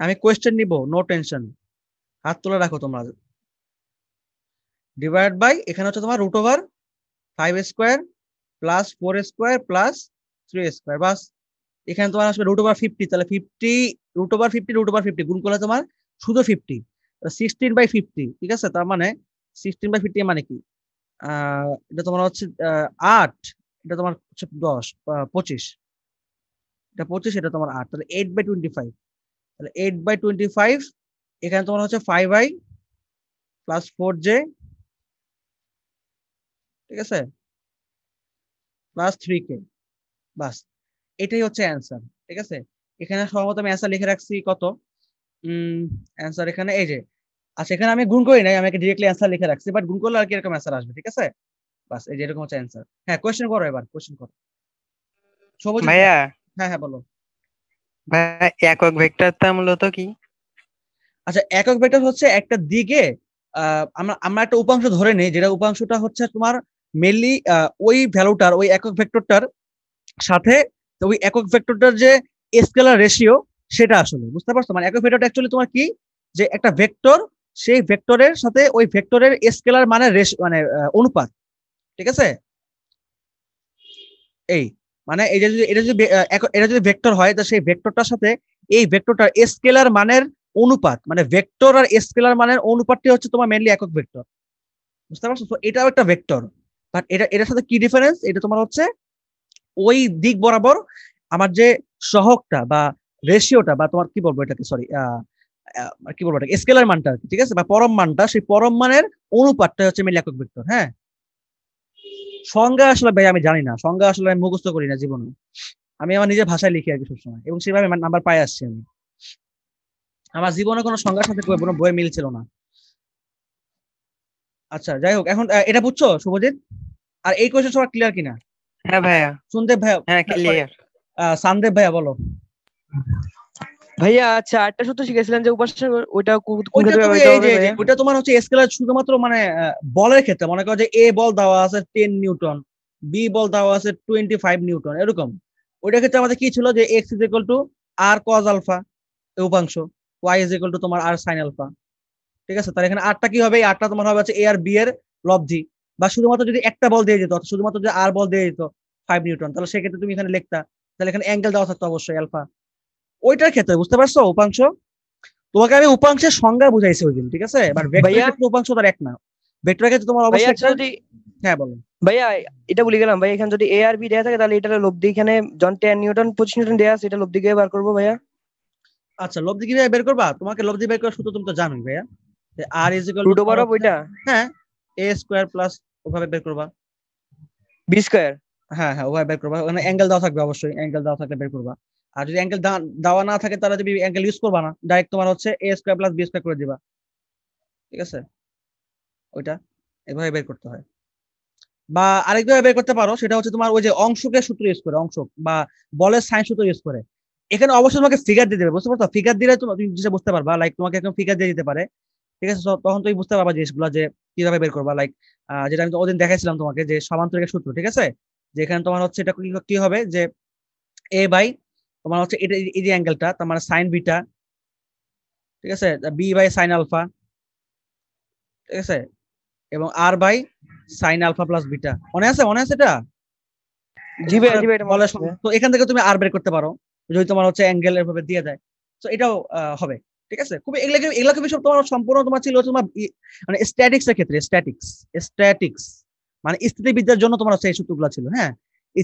আমি কোয়েশ্চেন নিব নো টেনশন হাত তোলা রাখো তোমরা ডিভাইড বাই এখানে হচ্ছে তোমার root over five square plus four square plus three square বাস এখানে তোমার আসবে রুট ওভার ফিফটি তাহলে fifty root over fifty root over fifty গুণ করলে তোমার শুধু ফিফটি সিক্সটিন বাই ফিফটি ঠিক আছে তার মানে সিক্সটিন বাই ফিফটি মানে কি এটা তোমার হচ্ছে আট এটা তোমার হচ্ছে দশ পঁচিশ এটা পঁচিশ এটা তোমার আট তাহলে এইট বাই টোয়েন্টি ফাইভ তাহলে এইট বাই টোয়েন্টি ফাইভ এখানে তোমার হচ্ছে five I plus four J ঠিক আছে প্লাস থ্রি কে বাস এটাই হচ্ছে অ্যান্সার ঠিক আছে এখানে সম্ভবত আমি অ্যান্সার লিখে রাখছি কত অ্যান্সার এখানে এই যে আচ্ছা এখানে আমি গুণ করি নাই আমি ডিরেক্টলি অ্যান্সার লিখে রাখছি বাট গুণ করলে আর কি এরকম অ্যান্সার আসবে ঠিক আছে বাস এই যে এরকম হচ্ছে অ্যান্সার হ্যাঁ কোয়েশ্চেন করো এবার কোয়েশ্চেন করো সবুজ ভাইয়া হ্যাঁ হ্যাঁ বলো একক ভেক্টর তা মূলত কি আচ্ছা একক ভেক্টর হচ্ছে একটা দিকে আমরা আমরা একটা উপাংশ ধরে নেই যেটা উপাংশটা হচ্ছে তোমার মেনলি ওই ভ্যালুটার ওই একক ভেক্টরটার সাথে ওই একক ভেক্টরটার যে স্কেলার রেশিও সেটা আসলে বুঝতে পারছো মানে একক ভেক্টরটা অ্যাকচুয়ালি তোমার কি যে একটা ভেক্টর সেই ভেক্টরের সাথে ওই ভেক্টরের স্কেলার মানে মানে অনুপাত ঠিক আছে এই মানে এটা যদি এটা যদি এটা যদি ভেক্টর হয় তো সেই ভেক্টরটার সাথে এই ভেক্টরটার স্কেলার মানের অনুপাত মানে ভেক্টর আর স্কেলার মানের অনুপাতটি হচ্ছে তোমার মেনলি একক ভেক্টর বুঝতে পারছো তো এটাও একটা ভেক্টর বাট এটা এটার সাথে কি ডিফারেন্স এটা তোমার হচ্ছে ওই দিক বরাবর আমার যে সহকটা বা রেশিওটা বা তোমার কি বলবো এটাকে সরি কি বলবো এটাকে স্কেলার মানটা ঠিক আছে বা পরম মানটা সেই পরম মানের অনুপাতটা হচ্ছে মেনলি একক ভেক্টর হ্যাঁ সংজ্ঞা আসলে ভাই আমি জানি না সংজ্ঞা আসলে আমি মুখস্থ করি না জীবনে আমি আমার নিজের ভাষায় লিখি আর কি সবসময় এবং সেভাবে নাম্বার পাই আসছি আমি আমার জীবনে কোনো সংজ্ঞার সাথে কোনো বই মিল ছিল না আচ্ছা যাই হোক এখন এটা বুঝছো শুভজিৎ আর এই কোয়েশ্চেন সবার ক্লিয়ার কিনা হ্যাঁ ভাইয়া সুন্দর ভাইয়া হ্যাঁ ক্লিয়ার সানদেব ভাইয়া বলো ভাইয়া আচ্ছা আটটা সূত্র শিখেছিলেন যে উপাসনা ওটা ওটা তোমার হচ্ছে স্কেলার শুধুমাত্র মানে বলের ক্ষেত্রে মনে করো যে এ বল দেওয়া আছে টেন নিউটন বি বল দেওয়া আছে টোয়েন্টি ফাইভ নিউটন এরকম ওইটার ক্ষেত্রে আমাদের কি ছিল যে X is equal to R cos alpha উপাংশ ওয়াই ইজ ইকুয়াল টু তোমার আর সাইন আলফা ঠিক আছে তাহলে এখানে আটটা কি হবে এই আটটা তোমার হবে হচ্ছে এ আর বি এর লব্ধি বা শুধুমাত্র যদি একটা বল দিয়ে যেত শুধুমাত্র যদি আর বল দিয়ে যেত ফাইভ নিউটন তাহলে সেক্ষেত্রে তুমি এখানে লিখতা তাহলে এখানে অ্যাঙ্গেল দেওয়া থাকতো অবশ্যই আলফা ওইটার ক্ষেত্রে বুঝতে পারছো উপাংশ তোমাকে আমি উপাংশের সংজ্ঞা বুঝাইছি ওই দিন ঠিক আছে বাট ভেক্টর উপাংশ তার এক না ভেক্টরের ক্ষেত্রে তোমার অবশ্যই যদি হ্যাঁ বলো ভাইয়া এটা বলে গেলাম ভাই এখানে যদি এ আর বি দেয়া থাকে তাহলে এটা লব্ধি এখানে জন টেন নিউটন পঁচিশ নিউটন দেয়া আছে এটা লব্ধি গিয়ে বার করবো ভাইয়া আচ্ছা লব্ধি কিভাবে বের করবা তোমাকে লব্ধি বের করার সূত্র তুমি তো জানোই ভাইয়া R is equal to over ওইটা হ্যাঁ এ স্কয়ার প্লাস ওভাবে বের করবা বি স্কয়ার হ্যাঁ হ্যাঁ ওভাবে বের করবা মানে অ্যাঙ্গেল দাও থাকবে অবশ্যই অ্যাঙ্গেল দাও থাকলে বের করবা আর যদি অ্যাঙ্গেল দেওয়া না থাকে তাহলে তুমি অ্যাঙ্গেল ইউজ করবা না ডাইরেক্ট তোমার হচ্ছে A square plus B square করে দিবা ঠিক আছে ওইটা এভাবে বের করতে হয় বা আরেকভাবে বের করতে পারো সেটা হচ্ছে তোমার ওই যে অংশকে সূত্র ইউজ করে অংশ বা বলের সাইন সূত্র ইউজ করে এখানে অবশ্যই তোমাকে ফিগার দিয়ে দেবে বুঝতে পারছো ফিগার দিলে তুমি জিনিসটা বুঝতে পারবা লাইক তোমাকে একদম ফিগার দিয়ে দিতে পারে ঠিক আছে তখন তুমি বুঝতে পারবা জিনিসগুলো যে কিভাবে বের করবা লাইক যেটা আমি ওদিন দেখাইছিলাম তোমাকে যে সমান্তরিক সূত্র ঠিক আছে যেখানে তোমার হচ্ছে এটা কি হবে যে এ বাই তোমার হচ্ছে এটা এই যে অ্যাঙ্গেলটা তোমার সাইন বিটা ঠিক আছে বি বাই সাইন আলফা ঠিক আছে এবং R by sine alpha plus beta মনে আছে মনে আছে এটা জি জি ভাই ভাই তো এখান থেকে তুমি আর বের করতে পারো যদি তোমার হচ্ছে অ্যাঙ্গেল এভাবে দিয়ে দেয় তো এটাও হবে ঠিক আছে খুবই এগুলো এগুলোকে বিষয় তোমার সম্পূর্ণ তোমার ছিল তোমার মানে স্ট্যাটিক্স এর ক্ষেত্রে স্ট্যাটিক্স স্ট্যাটিক্স মানে স্থিতিবিদ্যার জন্য তোমার সেই সূত্রগুলো ছিল হ্যাঁ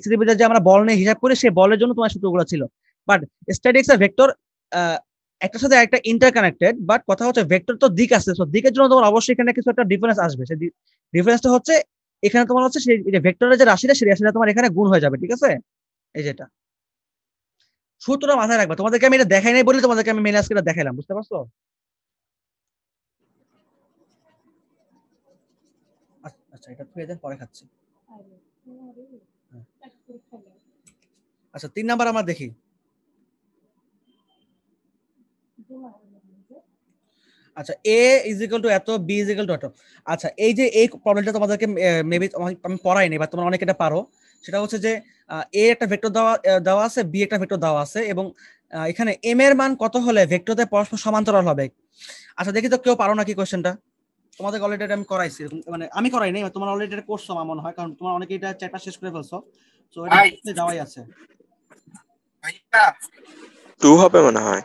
স্থিতিবিদ্যার যে আমরা বল নিয়ে হিসাব করি সেই বলের জন্য তোমার সূত্রগুলো ছিল বাট স্ট্যাটিক্স আর ভেক্টর একটার সাথে একটা ইন্টার কানেক্টেড বাট কথা হচ্ছে ভেক্টর তো দিক আছে তো দিকের জন্য তোমার অবশ্যই এখানে কিছু একটা ডিফারেন্স আসবে সেই ডিফারেন্সটা হচ্ছে এখানে তোমার হচ্ছে সেই যে ভেক্টরের যে রাশিটা সেই রাশিটা তোমার এখানে গুণ হয়ে যাবে ঠিক আছে এই যেটা সূত্রটা মাথায় রাখবা তোমাদেরকে আমি এটা দেখাই নাই বলে তোমাদেরকে আমি মেনে আজকে দেখাইলাম বুঝতে পারছো আচ্ছা, আচ্ছা এটা দেন পরে খাচ্ছি হ্যাঁ। আচ্ছা তিন নাম্বার আমার দেখি আচ্ছা এ ইজ ইকাল টু এত বি ইজ ইকুয়াল টু এত আচ্ছা এই যে এই প্রবলেমটা তোমাদেরকে মেবি আমি পড়াইনি বা তোমরা অনেক এটা পারো সেটা হচ্ছে যে এ একটা ভেক্টর দেওয়া দেওয়া আছে বি একটা ভেক্টর দেওয়া আছে এবং এখানে এম এর মান কত হলে ভেক্টরতে পরস্পর সমান্তরাল হবে আচ্ছা দেখি তো কেউ পারো নাকি কোয়েশ্চেনটা তোমাদের অলরেডি আমি করাইছি মানে আমি করাই নাই তোমার অলরেডি এটা করছো আমার মনে হয় কারণ তোমার অনেকে এটা চ্যাপ্টার শেষ করে ফেলছো তো এটা যাওয়াই আছে টু হবে মনে হয়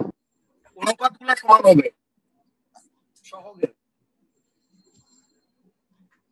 অনুপাতগুলো সমান হবে সহগের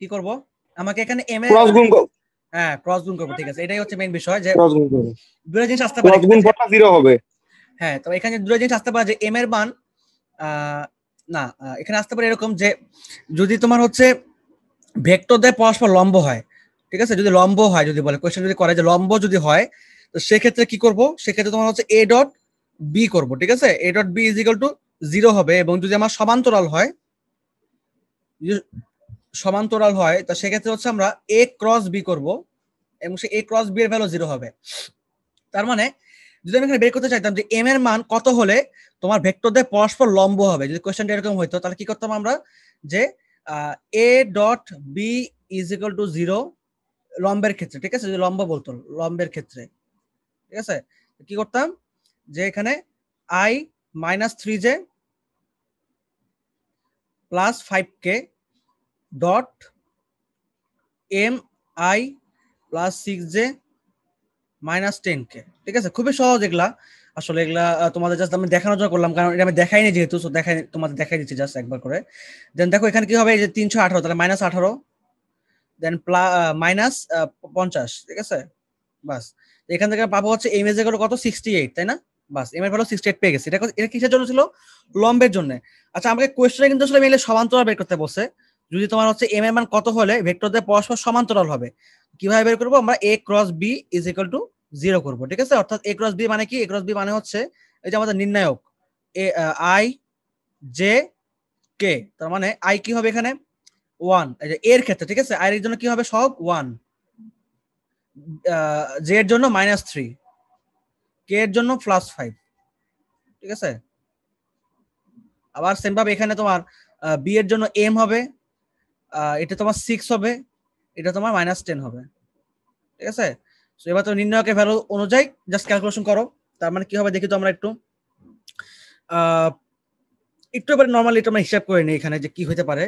কি করব আমাকে এখানে এম এর ক্রস গুণ হ্যাঁ ক্রস গুণ করব ঠিক আছে এটাই হচ্ছে মেইন বিষয় যে ক্রস গুণ করব দুটো জিনিস আসতে পারে ক্রস গুণ করটা জিরো হবে হ্যাঁ তো এখানে দুটো জিনিস আসতে পারে যে এম এর মান না এখানে আসতে পারে এরকম যে যদি তোমার হচ্ছে ভেক্টর দেয় পরস্পর লম্ব হয় ঠিক আছে যদি লম্ব হয় যদি বলে কোয়েশ্চেন যদি করে যে লম্ব যদি হয় তো সেক্ষেত্রে কি করব সেক্ষেত্রে তোমার হচ্ছে এ ডট বি করবো ঠিক আছে A dot B is equal to zero হবে এবং যদি আমার সমান্তরাল হয় সমান্তরাল হয় তো সেক্ষেত্রে হচ্ছে আমরা এ ক্রস বি করব এবং সে এ ক্রস বি এর ভ্যালু জিরো হবে তার মানে যদি আমি এখানে বের করতে চাইতাম যে এম এর মান কত হলে তোমার ভেক্টরদের পরস্পর লম্ব হবে যদি কোয়েশ্চেনটা এরকম হইতো তাহলে কি করতাম আমরা যে A dot B is equal to zero লম্বের ক্ষেত্রে ঠিক আছে যদি লম্ব বলতো লম্বের ক্ষেত্রে ঠিক আছে কি করতাম যে এখানে I minus three J plus five K dot M I plus six J minus ten K ঠিক আছে খুবই সহজ এগুলা আসলে এগুলা তোমাদের জাস্ট আমি দেখানোর জন্য করলাম কারণ এটা আমি দেখাইনি যেহেতু সো দেখাই তোমাদের দেখাই দিচ্ছি জাস্ট একবার করে দেন দেখো এখানে কি হবে এই যে তিনশো আঠারো তাহলে মাইনাস আঠারো দেন প্লা মাইনাস পঞ্চাশ ঠিক আছে বাস এখান থেকে পাবো হচ্ছে এম এজ কত সিক্সটি এইট তাই না বাস এম এর ভ্যালু সিক্সটি এইট পেয়ে গেছি এটা এটা কিসের জন্য ছিল লম্বের জন্য আচ্ছা আমাকে কোয়েশ্চনে কিন্তু আসলে মেলে সমান্তরাল বের করতে বসে যদি তোমার হচ্ছে এম এর মান কত হলে ভেক্টরদের পরস্পর সমান্তরাল হবে কিভাবে বের করবো আমরা A cross B is equal to zero করবো ঠিক আছে অর্থাৎ এ ক্রস বি মানে কি এ ক্রস বি মানে হচ্ছে এই যে আমাদের নির্ণায়ক এ আই জে কে তার মানে আই কি হবে এখানে ওয়ান এই যে এর ক্ষেত্রে ঠিক আছে আই এর জন্য কি হবে সব ওয়ান জে এর জন্য মাইনাস থ্রি কে এর জন্য প্লাস ফাইভ ঠিক আছে আবার সেম ভাবে এখানে তোমার বি এর জন্য এম হবে এটা তোমার সিক্স হবে এটা তোমার মাইনাস টেন হবে ঠিক আছে সো এবার তো নির্ণয়কের ভ্যালু অনুযায়ী জাস্ট ক্যালকুলেশন করো তার মানে কি হবে দেখি তো আমরা একটু একটু এবার নর্মালি একটু আমরা হিসাব করে নিই এখানে যে কি হতে পারে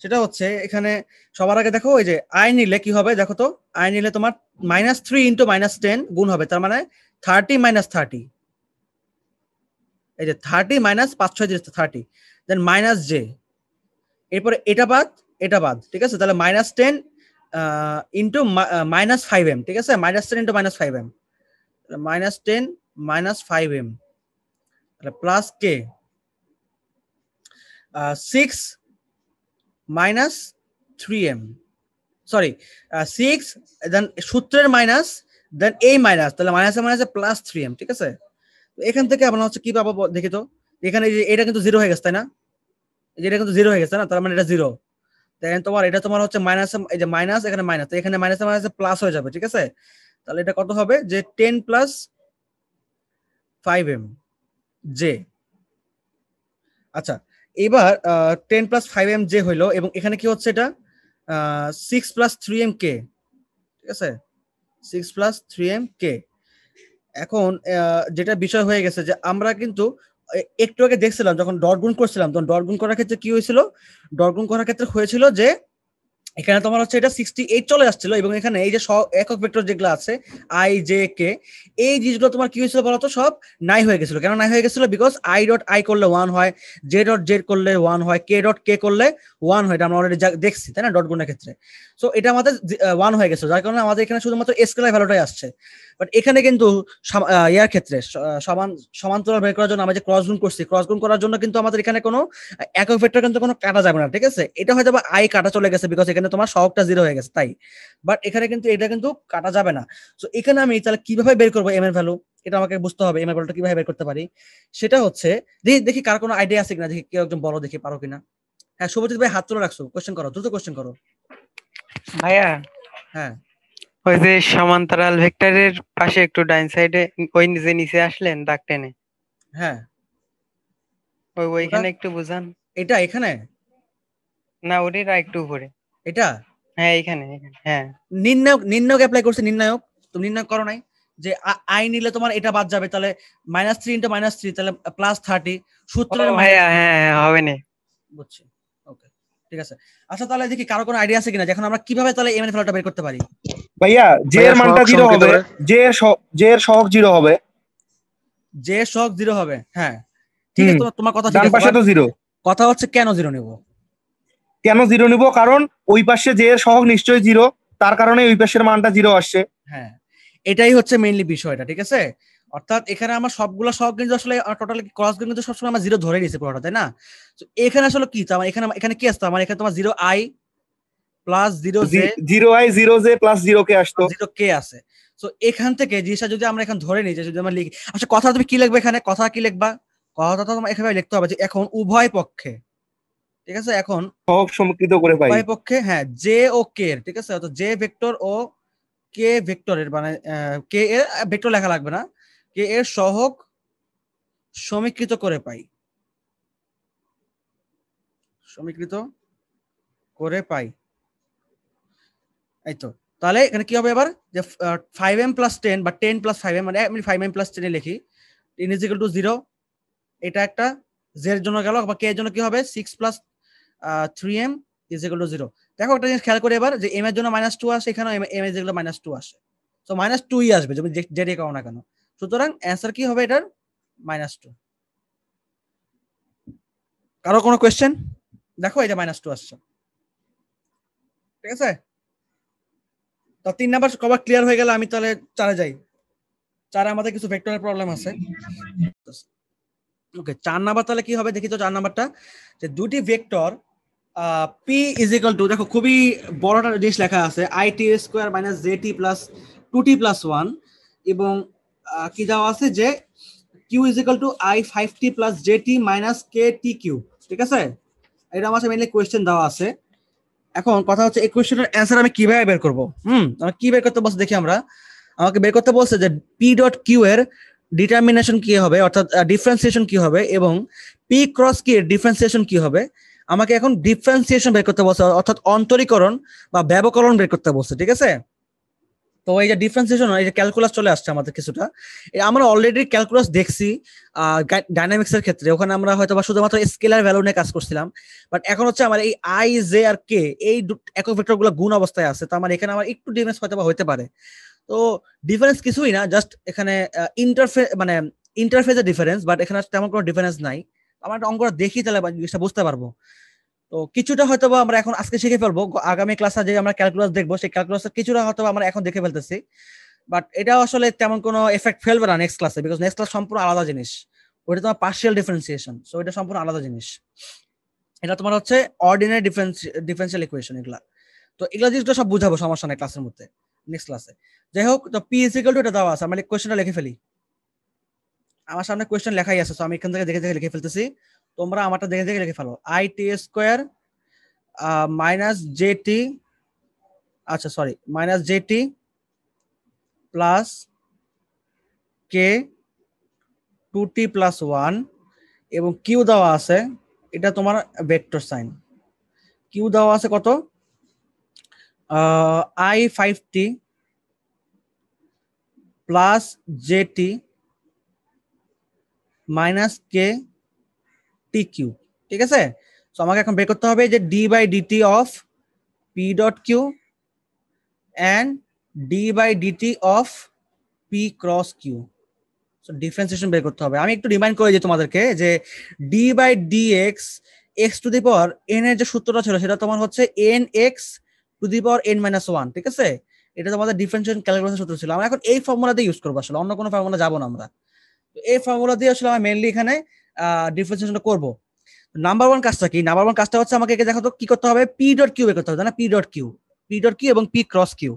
সেটা হচ্ছে এখানে সবার আগে দেখো ওই যে আই নিলে কি হবে দেখো তো আই নিলে তোমার minus three into minus ten গুণ হবে তার মানে থার্টি মাইনাস থার্টি এই যে থার্টি মাইনাস পাঁচ ছয় থার্টি দেন মাইনাস জে এরপরে এটা বাদ এটা বাদ ঠিক আছে তাহলে minus ten into minus five M ঠিক আছে minus ten into minus five M minus ten minus five M plus K six minus three M sorry six then সূত্রের মাইনাস দেন এই মাইনাস তাহলে মাইনাসে মাইনাসে প্লাস থ্রি এম ঠিক আছে তো এখান থেকে আপনার হচ্ছে কি পাবো দেখি তো এখানে এটা কিন্তু জিরো হয়ে গেছে তাই না এটা কিন্তু জিরো হয়ে গেছে না তার মানে এটা জিরো দেখেন তোমার এটা তোমার হচ্ছে মাইনাস এই যে মাইনাস এখানে মাইনাস তো এখানে মাইনাসে মাইনাসে প্লাস হয়ে যাবে ঠিক আছে তাহলে এটা কত হবে যে ten plus five M J আচ্ছা এবার ten plus five M J হইলো এবং এখানে কি হচ্ছে এটা six plus three M K ঠিক আছে six plus three M K এখন যেটা বিষয় হয়ে গেছে যে আমরা কিন্তু একটু আগে দেখছিলাম যখন ডট গুণ করছিলাম তখন ডট গুণ করার ক্ষেত্রে কি হয়েছিল ডট গুণ করার ক্ষেত্রে হয়েছিল যে এখানে তোমার হচ্ছে এটা সিক্সটি এইট চলে আসছিল এবং এখানে এই যে একক ভেক্টর যেগুলো আছে আই জে কে এই জিনিসগুলো তোমার কি হয়েছিল বলতো সব নাই হয়ে গেছিল কেন নাই হয়ে গেছিল বিকজ আই ডট আই করলে ওয়ান হয় জে ডট জেড করলে ওয়ান হয় কে ডট কে করলে ওয়ান হয় এটা আমরা অলরেডি দেখছি তাই না ডট গুনের ক্ষেত্রে সো এটা আমাদের ওয়ান হয়ে গেছিল যার কারণে আমাদের এখানে শুধুমাত্র স্কেলার ভ্যালুটাই আসছে বাট এখানে কিন্তু ইয়ার ক্ষেত্রে সমান সমান্তরাল বের করার জন্য আমরা যে ক্রস গুন করছি ক্রস গুন করার জন্য কিন্তু আমাদের এখানে কোনো একক ভেক্টর কিন্তু কোনো কাটা যাবে না ঠিক আছে এটা হয়তো বা আই কাটা চলে গেছে বিকজ এখানে তোমার সহগটা জিরো হয়ে গেছে তাই বাট এখানে কিন্তু এটা কিন্তু কাটা যাবে না সো এখানে আমি তাহলে কিভাবে বের করবো এম এর ভ্যালু এটা আমাকে বুঝতে হবে এম এর ভ্যালুটা কিভাবে বের করতে পারি সেটা হচ্ছে দেখি দেখি কার কোনো আইডিয়া আছে কিনা দেখি কেউ একজন বলো দেখি পারো কিনা হ্যাঁ শুভজিৎ ভাই হাত তুলে রাখছো কোশ্চেন করো দ্রুত কোশ্চেন করো ভাইয়া হ্যাঁ ওই যে সমান্তরাল ভেক্টরের পাশে একটু ডাইন সাইডে ওই যে নিচে আসলেন দাগ টেনে হ্যাঁ ওই ওইখানে একটু বুঝান এটা এখানে না ওরই রা একটু উপরে এটা হ্যাঁ এখানে হ্যাঁ নির্ণায়ক নির্ণায়ক অ্যাপ্লাই করছে নির্ণায়ক তুমি নির্ণয় করো নাই যে আই নিলে তোমার এটা বাদ যাবে তাহলে minus three into minus three তাহলে প্লাস থার্টি সূত্রের হ্যাঁ হ্যাঁ হবে না বুঝছি ঠিক আছে আচ্ছা তাহলে দেখি কারো কোনো আইডিয়া আছে কিনা যখন আমরা কিভাবে তাহলে এমএন ফ্লোটা বের করতে পারি ভাইয়া জে এর মানটা জিরো হবে জে এর জে এর সহগ জিরো হবে জে এর সহগ জিরো হবে হ্যাঁ ঠিক আছে তোমার তোমার কথা ঠিক পাশে তো জিরো কথা হচ্ছে কেন জিরো নিব কেন জিরো নিব কারণ ওই পাশে জে এর সহগ নিশ্চয়ই জিরো তার কারণে ওই পাশের মানটা জিরো আসছে হ্যাঁ এটাই হচ্ছে মেইনলি বিষয়টা ঠিক আছে অর্থাৎ এখানে আমার সবগুলো সহগ কিন্তু আসলে টোটাল ক্রস গেম কিন্তু সবসময় আমার জিরো ধরে নিয়েছে পুরোটা তাই না তো এখানে আসলে কি তো আমার এখানে এখানে কি আসতো আমার এখানে তোমার zero I plus zero J zero I zero J plus zero K আসতো জিরো কে আছে তো এখান থেকে জিনিসটা যদি আমরা এখন ধরে নিই যদি আমরা লিখি আচ্ছা কথা তুমি কি লিখবে এখানে কথা কি লিখবা কথা তো তোমার এখানে লিখতে হবে যে এখন উভয় পক্ষে ঠিক আছে এখন সহগ সমকৃত করে পাই উভয় পক্ষে হ্যাঁ জে ও কে এর ঠিক আছে তো জে ভেক্টর ও কে ভেক্টরের মানে কে এর ভেক্টর লেখা লাগবে না কে এর সহগ সমীকৃত করে পাই সমীকৃত করে পাই এইতো তাহলে এখানে কি হবে এবার যে ফাইভ এম প্লাস টেন বা টেন প্লাস ফাইভ এম মানে আমি ফাইভ এম প্লাস টেনে লিখি in is equal to zero এটা একটা জের জন্য গেল বা কে এর জন্য কি হবে six plus three M is equal to zero দেখো একটা জিনিস খেয়াল করে এবার যে এম এর জন্য মাইনাস টু আসে এখানে এম এর যেগুলো মাইনাস টু আসে তো মাইনাস টুই আসবে যদি যেটা কারো না কেন সুতরাং অ্যান্সার কি হবে এটার মাইনাস টু কারো কোনো কোয়েশ্চেন দেখো এটা মাইনাস টু আসছে ঠিক আছে তা তিন নাম্বার কবার ক্লিয়ার হয়ে গেল আমি তাহলে চারে যাই চারে আমাদের কিছু ভেক্টরের প্রবলেম আছে ওকে চার নাম্বার তাহলে কি হবে দেখি তো চার নাম্বারটা যে দুটি vector P is equal to দেখো খুবই বড়টা জিনিস লেখা আছে I T square minus J T plus two T plus one এবং কি দেওয়া আছে যে Q is equal to I five T plus J T minus K T Q ঠিক আছে এটা আমার মেনলি কোয়েশ্চেন দেওয়া আছে এখন কথা হচ্ছে এই কোয়েশ্চেনের অ্যান্সার আমি কিভাবে বের করব হুম আমি কি বের করতে বলছে দেখি আমরা আমাকে বের করতে বলছে যে পি ডট কিউ এর ডিটারমিনেশন কি হবে অর্থাৎ ডিফারেন্সিয়েশন কি হবে এবং পি ক্রস কি এর ডিফারেন্সিয়েশন কি হবে আমাকে এখন ডিফারেন্সিয়েশন বের করতে বলছে অর্থাৎ অন্তরীকরণ বা ব্যবকরণ বের করতে বলছে ঠিক আছে তো এই যে ডিফারেন্সিয়েশন এই যে ক্যালকুলাস চলে আসছে আমাদের কিছুটা আমরা অলরেডি ক্যালকুলাস দেখছি ডাইনামিক্স এর ক্ষেত্রে ওখানে আমরা হয়তো বা শুধুমাত্র স্কেলার ভ্যালু নিয়ে কাজ করছিলাম বাট এখন হচ্ছে আমার এই আই জে আর কে এই একক ভেক্টর গুলো গুণ অবস্থায় আছে তো আমার এখানে আমার একটু ডিফারেন্স হয়তো বা হতে পারে তো ডিফারেন্স কিছুই না জাস্ট এখানে ইন্টারফে মানে ইন্টারফেসের ডিফারেন্স বাট এখানে তেমন কোনো ডিফারেন্স নাই আমার অঙ্কটা দেখি তাহলে জিনিসটা বুঝতে পারবো তো কিছুটা হয়তো আমরা এখন আজকে শিখে ফেলবো আগামী ক্লাসে যে আমরা ক্যালকুলাস দেখবো সেই ক্যালকুলাস কিছুটা হয়তো আমরা এখন দেখে ফেলতেছি বাট এটা আসলে তেমন কোনো এফেক্ট ফেলবে না নেক্সট ক্লাসে বিকজ নেক্সট ক্লাস সম্পূর্ণ আলাদা জিনিস ওইটা তোমার পার্সিয়াল ডিফারেন্সিয়েশন সো এটা সম্পূর্ণ আলাদা জিনিস এটা তোমার হচ্ছে অর্ডিনারি ডিফারেন্স ডিফারেন্সিয়াল ইকুয়েশন এগুলা তো এগুলা জিনিসগুলো সব বুঝাবো সমস্যা নাই ক্লাসের মধ্যে নেক্সট ক্লাসে যাই হোক তো পি ইজ ইকুয়াল টু এটা দেওয়া আছে আমি কোশ্চেনটা লিখে ফেলি আমার সামনে কোয়েশ্চেন লেখাই আছে তো আমি এখান থেকে দেখে দেখে লিখে ফেলতেছি তোমরা আমারটা দেখে দেখে লিখে ফেলো I T square minus J T আচ্ছা সরি মাইনাস জে টি প্লাস কে টু টি প্লাস ওয়ান এবং কিউ দেওয়া আছে এটা তোমার ভেক্টর সাইন কিউ দেওয়া আছে কত i five T plus J T minus K T Q ঠিক আছে সো আমাকে এখন বের করতে হবে যে d by dt of p dot q and d by dt of p cross q so differentiation বের করতে হবে আমি একটু রিমাইন্ড করে দিই তোমাদেরকে যে d by d x x to the power n এর যে সূত্রটা ছিল সেটা তোমার হচ্ছে N x to the power N minus one ঠিক আছে এটা তোমাদের ডিফারেন্সিয়েশন ক্যালকুলেশন সূত্র ছিল আমরা এখন এই ফর্মুলা দিয়ে ইউজ করবো আসলে অন্য কোনো ফর্মুলা যাবো না আমরা তো এই ফর্মুলা দিয়ে আসলে আমরা মেনলি এখানে ডিফারেন্সিয়েশনটা করব নাম্বার ওয়ান কাজটা কি নাম্বার ওয়ান কাজটা হচ্ছে আমাকে দেখো তো কি করতে হবে পি ডট কিউ বের করতে হবে না p dot q p dot q এবং পি ক্রস কিউ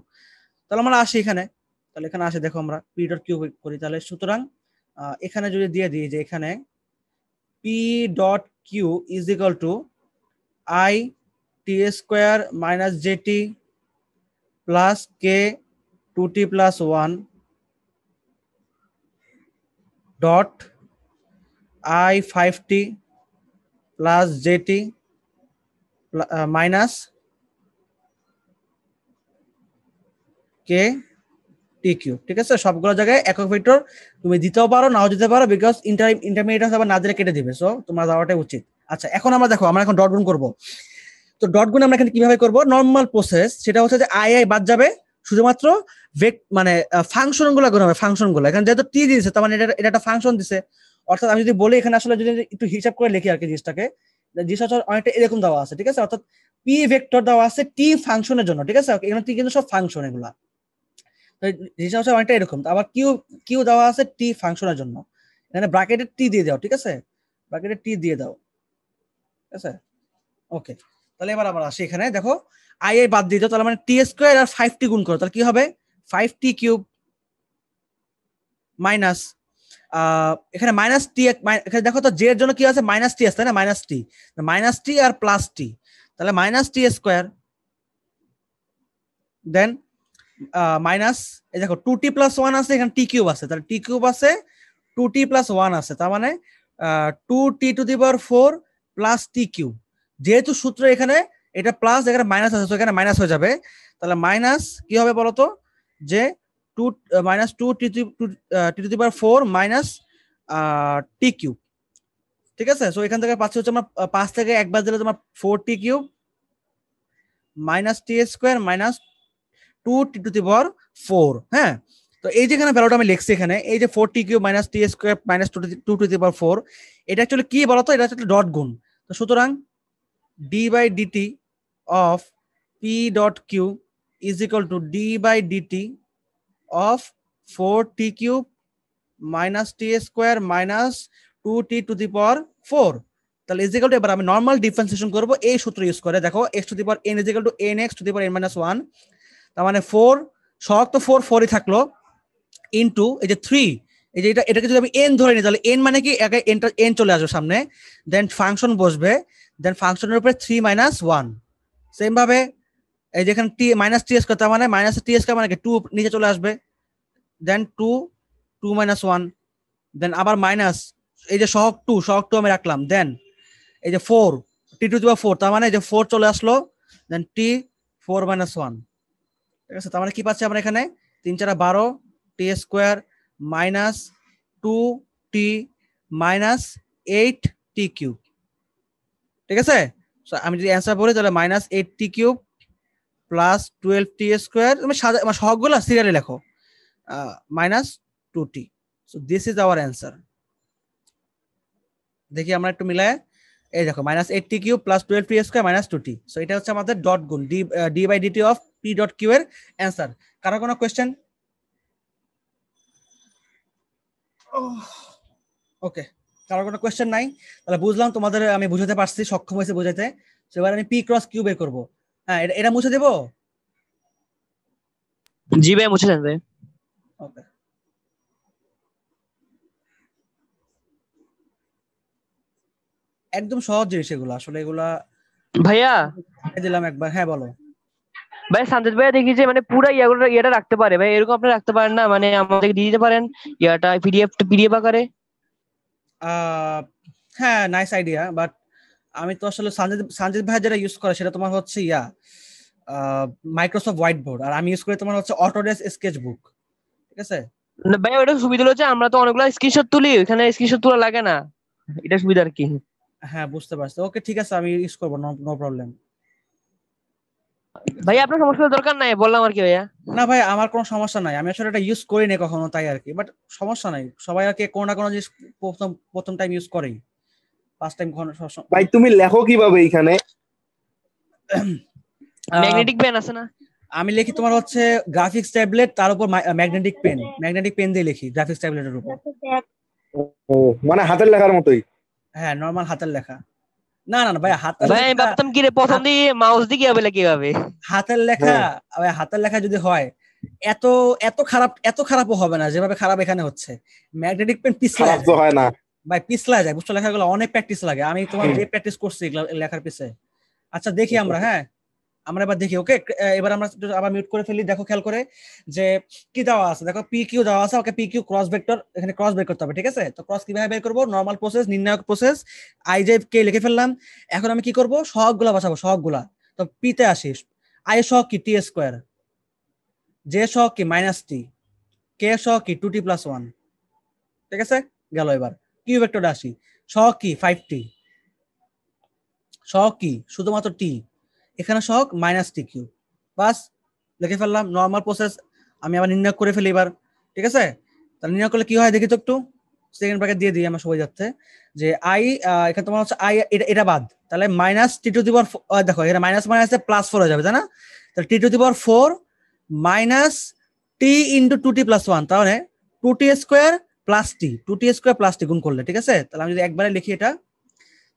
তাহলে আমরা আসি এখানে তাহলে এখানে আসে দেখো আমরা পি ডট কিউ করি তাহলে সুতরাং এখানে যদি দিয়ে দিই যে এখানে p dot q is equal to i T square minus J T plus K two T plus one dot i 5t plus jt uh, minus k T Q ঠিক আছে সবগুলো জায়গায় একক ভেক্টর তুমি দিতেও পারো নাও দিতে পারো বিকজ ইন্টার ইন্টারমিডিয়েট আবার না কেটে দিবে সো তোমার যাওয়াটাই উচিত আচ্ছা এখন আমরা দেখো আমরা এখন ডট গুণ করবো তো ডট গুণ আমরা এখানে কিভাবে করবো নর্মাল প্রসেস সেটা হচ্ছে যে আই আই বাদ যাবে শুধুমাত্র ভেক মানে ফাংশন গুলো গুণ ফাংশন গুলো এখানে যেহেতু টি দিয়েছে তার মানে এটা এটা একটা ফাংশন দিছে অর্থাৎ আমি যদি বলি এখানে আসলে যদি একটু হিসাব করে লিখি আর কি জিনিসটাকে জিনিসটা অনেকটা এরকম দেওয়া আছে ঠিক আছে অর্থাৎ পি ভেক্টর দেওয়া আছে টি ফাংশনের জন্য ঠিক আছে এখানে টি কিন্তু সব ফাংশন এগুলা জিনিসটা হচ্ছে অনেকটা এরকম আবার কিউ কিউ দেওয়া আছে টি ফাংশনের জন্য এখানে ব্রাকেটের টি দিয়ে দাও ঠিক আছে ব্রাকেটের টি দিয়ে দাও ঠিক আছে ওকে তাহলে এবার আবার আসি এখানে দেখো আই এ বাদ দিয়ে দাও তাহলে মানে টি স্কোয়ার আর ফাইভ টি গুণ করো তাহলে কি হবে ফাইভ টি কিউব মাইনাস এখানে মাইনাস টি এখানে দেখো তো জে এর জন্য কি আছে মাইনাস টি আছে না মাইনাস টি মাইনাস টি আর প্লাস টি তাহলে minus t square then minus এই দেখো টু টি প্লাস ওয়ান আছে এখানে টি কিউব আছে তাহলে টি কিউব আছে টু টি প্লাস ওয়ান আছে তার মানে two T to the power four plus t cube যেহেতু সূত্র এখানে এটা প্লাস এখানে মাইনাস আছে তো এখানে মাইনাস হয়ে যাবে তাহলে মাইনাস কি হবে বলতো যে two minus two T to the power four minus t cube ঠিক আছে সো এখান থেকে পাচ্ছি হচ্ছে আমার পাঁচ থেকে একবার দিলে তোমার four t cube minus t square minus two T to the power four হ্যাঁ তো এই যেখানে ভ্যালুটা আমি লিখছি এখানে এই যে four t cube minus t square minus two two to the power four এটা অ্যাকচুয়ালি কি বলতো এটা হচ্ছে ডট গুণ তো সুতরাং d by dt of p dot q is equal to d by dt of 4t cube minus t square minus 2t to the power 4 তাহলে is equal two এবার আমি নর্মাল ডিফারেন্সিয়েশন করব এই সূত্র ইউজ করে দেখো x to the power n is equal to n x to the power n minus one তার মানে ফোর শখ তো ফোর ফোরই থাকলো ইনটু এই যে থ্রি এই যে এটা এটাকে যদি আমি এন ধরে নিই তাহলে এন মানে কি একা এনটা এন চলে আসবে সামনে দেন ফাংশন বসবে দেন ফাংশনের উপরে থ্রি মাইনাস ওয়ান সেমভাবে এই যেখানে টি মাইনাস টি টিএস তার মানে মাইনাস টি এস কে মানে টু নিচে চলে আসবে then two two minus one then আবার মাইনাস এই যে সহক টু সহক টু আমি রাখলাম দেন এই যে ফোর টি টু দিবা ফোর তার মানে এই যে ফোর চলে আসলো then t four minus one ঠিক আছে তার মানে কি পাচ্ছি আমরা এখানে তিন চারা বারো t square minus two t minus eight t cube ঠিক আছে আমি যদি অ্যান্সার বলি তাহলে minus eight t cube plus twelve t square তুমি সাদা মানে সহগুলো সিরিয়ালে লেখো minus two t so this is our answer দেখি আমরা একটু মিলাই এই দেখো minus eight t cube plus twelve t square minus two t so এটা হচ্ছে আমাদের ডট গুণ d d by d T of p dot Q এর অ্যান্সার কারো কোনো কোয়েশ্চেন ওকে কারো কোনো কোয়েশ্চেন নাই তাহলে বুঝলাম তোমাদের আমি বুঝাতে পারছি সক্ষম হয়েছে বোঝাতে সেবার আমি পি ক্রস কিউ বের করবো হ্যাঁ এটা মুছে দেবো জি ভাই মুছে দেন ভাই ওকে একদম সহজ জিনিস এগুলো আসলে এগুলা ভাইয়া দিলাম একবার হ্যাঁ বলো ভাই সানজিৎ ভাইয়া দেখি যে মানে পুরো ইয়াগুলো ইয়াটা রাখতে পারে ভাই এরকম আপনি রাখতে পারেন না মানে আমাদেরকে দিয়ে দিতে পারেন ইয়াটা পিডিএফ পিডিএফ আকারে হ্যাঁ নাইস আইডিয়া বাট আমি তো আসলে সানজিদ সানজিদ ভাই যেটা ইউজ করে সেটা তোমার হচ্ছে ইয়া মাইক্রোসফট হোয়াইট বোর্ড আর আমি ইউজ করি তোমার হচ্ছে অটোডেস্ক স্কেচ বুক ঠিক আছে ভাই ওটা সুবিধা হচ্ছে আমরা তো অনেকগুলো স্ক্রিনশট তুলি এখানে স্ক্রিনশট তোলা লাগে না এটা সুবিধা আর কি হ্যাঁ বুঝতে পারছি ওকে ঠিক আছে আমি ইউজ করব নো প্রবলেম ভাই আপনার সমস্যা দরকার নাই বললাম আর কি ভাইয়া না ভাই আমার কোনো সমস্যা নাই আমি আসলে এটা ইউজ করি না কখনো তাই আর কি বাট সমস্যা নাই সবাই আর কি কোনো না কোনো জিনিস প্রথম প্রথম টাইম ইউজ করেই ফার্স্ট টাইম ভাই তুমি লেখো কিভাবে এইখানে ম্যাগনেটিক পেন আছে না আমি লিখি তোমার হচ্ছে গ্রাফিক্স ট্যাবলেট তার উপর ম্যাগনেটিক পেন ম্যাগনেটিক পেন দিয়ে লিখি গ্রাফিক্স ট্যাবলেটের উপর ও মানে হাতের লেখার মতোই হ্যাঁ নরমাল হাতের লেখা না না ভাই হাতের ভাই ভাবতাম কি রে প্রথম দিয়ে মাউস দিয়ে কিভাবে হাতের লেখা হ্যাঁ। ভাই হাতের লেখা যদি হয় এত এত খারাপ এত খারাপও হবে না যেভাবে খারাপ এখানে হচ্ছে ম্যাগনেটিক পেন পিছলে হয় না ভাই পিছলা যায় বুঝছো লেখাগুলো অনেক প্র্যাকটিস লাগে আমি তোমার যে প্র্যাকটিস করছি লেখার পিছে আচ্ছা দেখি আমরা হ্যাঁ আমরা এবার দেখি ওকে এবার আমরা আবার মিউট করে ফেলি দেখো খেয়াল করে যে কি দেওয়া আছে দেখো পি কিউ দেওয়া আছে okay p q cross vector এখানে ক্রস বের করতে হবে ঠিক আছে তো ক্রস কিভাবে বের করবো নর্মাল প্রসেস নির্ণায়ক প্রসেস আই জে কে লিখে ফেললাম এখন আমি কি করব সহগগুলা বসাবো সহগগুলা তো পি তে আসিস আই সহ কি টি স্কোয়ার জে সহ কি মাইনাস টি কে সহ কি টু টি প্লাস ওয়ান ঠিক আছে গেল এবার কিউ ভেক্টর রাশি সহ কি ফাইভ টি সহ কি শুধুমাত্র টি এখানে সহক মাইনাস টি কিউ বাস লিখে ফেললাম নর্মাল প্রসেস আমি আবার নির্ণয় করে ফেলি এবার ঠিক আছে তাহলে নির্ণয় করলে কি হয় দেখি তো একটু সেকেন্ড ব্র্যাকেট দিয়ে দিই আমার সবাই যাচ্ছে যে আই এখানে তোমার হচ্ছে আই এটা এটা বাদ তাহলে মাইনাস টি টু দি পাওয়ার দেখো এখানে মাইনাস মাইনাস প্লাস ফোর হয়ে যাবে তাই না তাহলে t to the power four minus t into two T plus one তাহলে two t square plus t two t square plus t গুণ করলে ঠিক আছে তাহলে আমি যদি একবারে লিখি এটা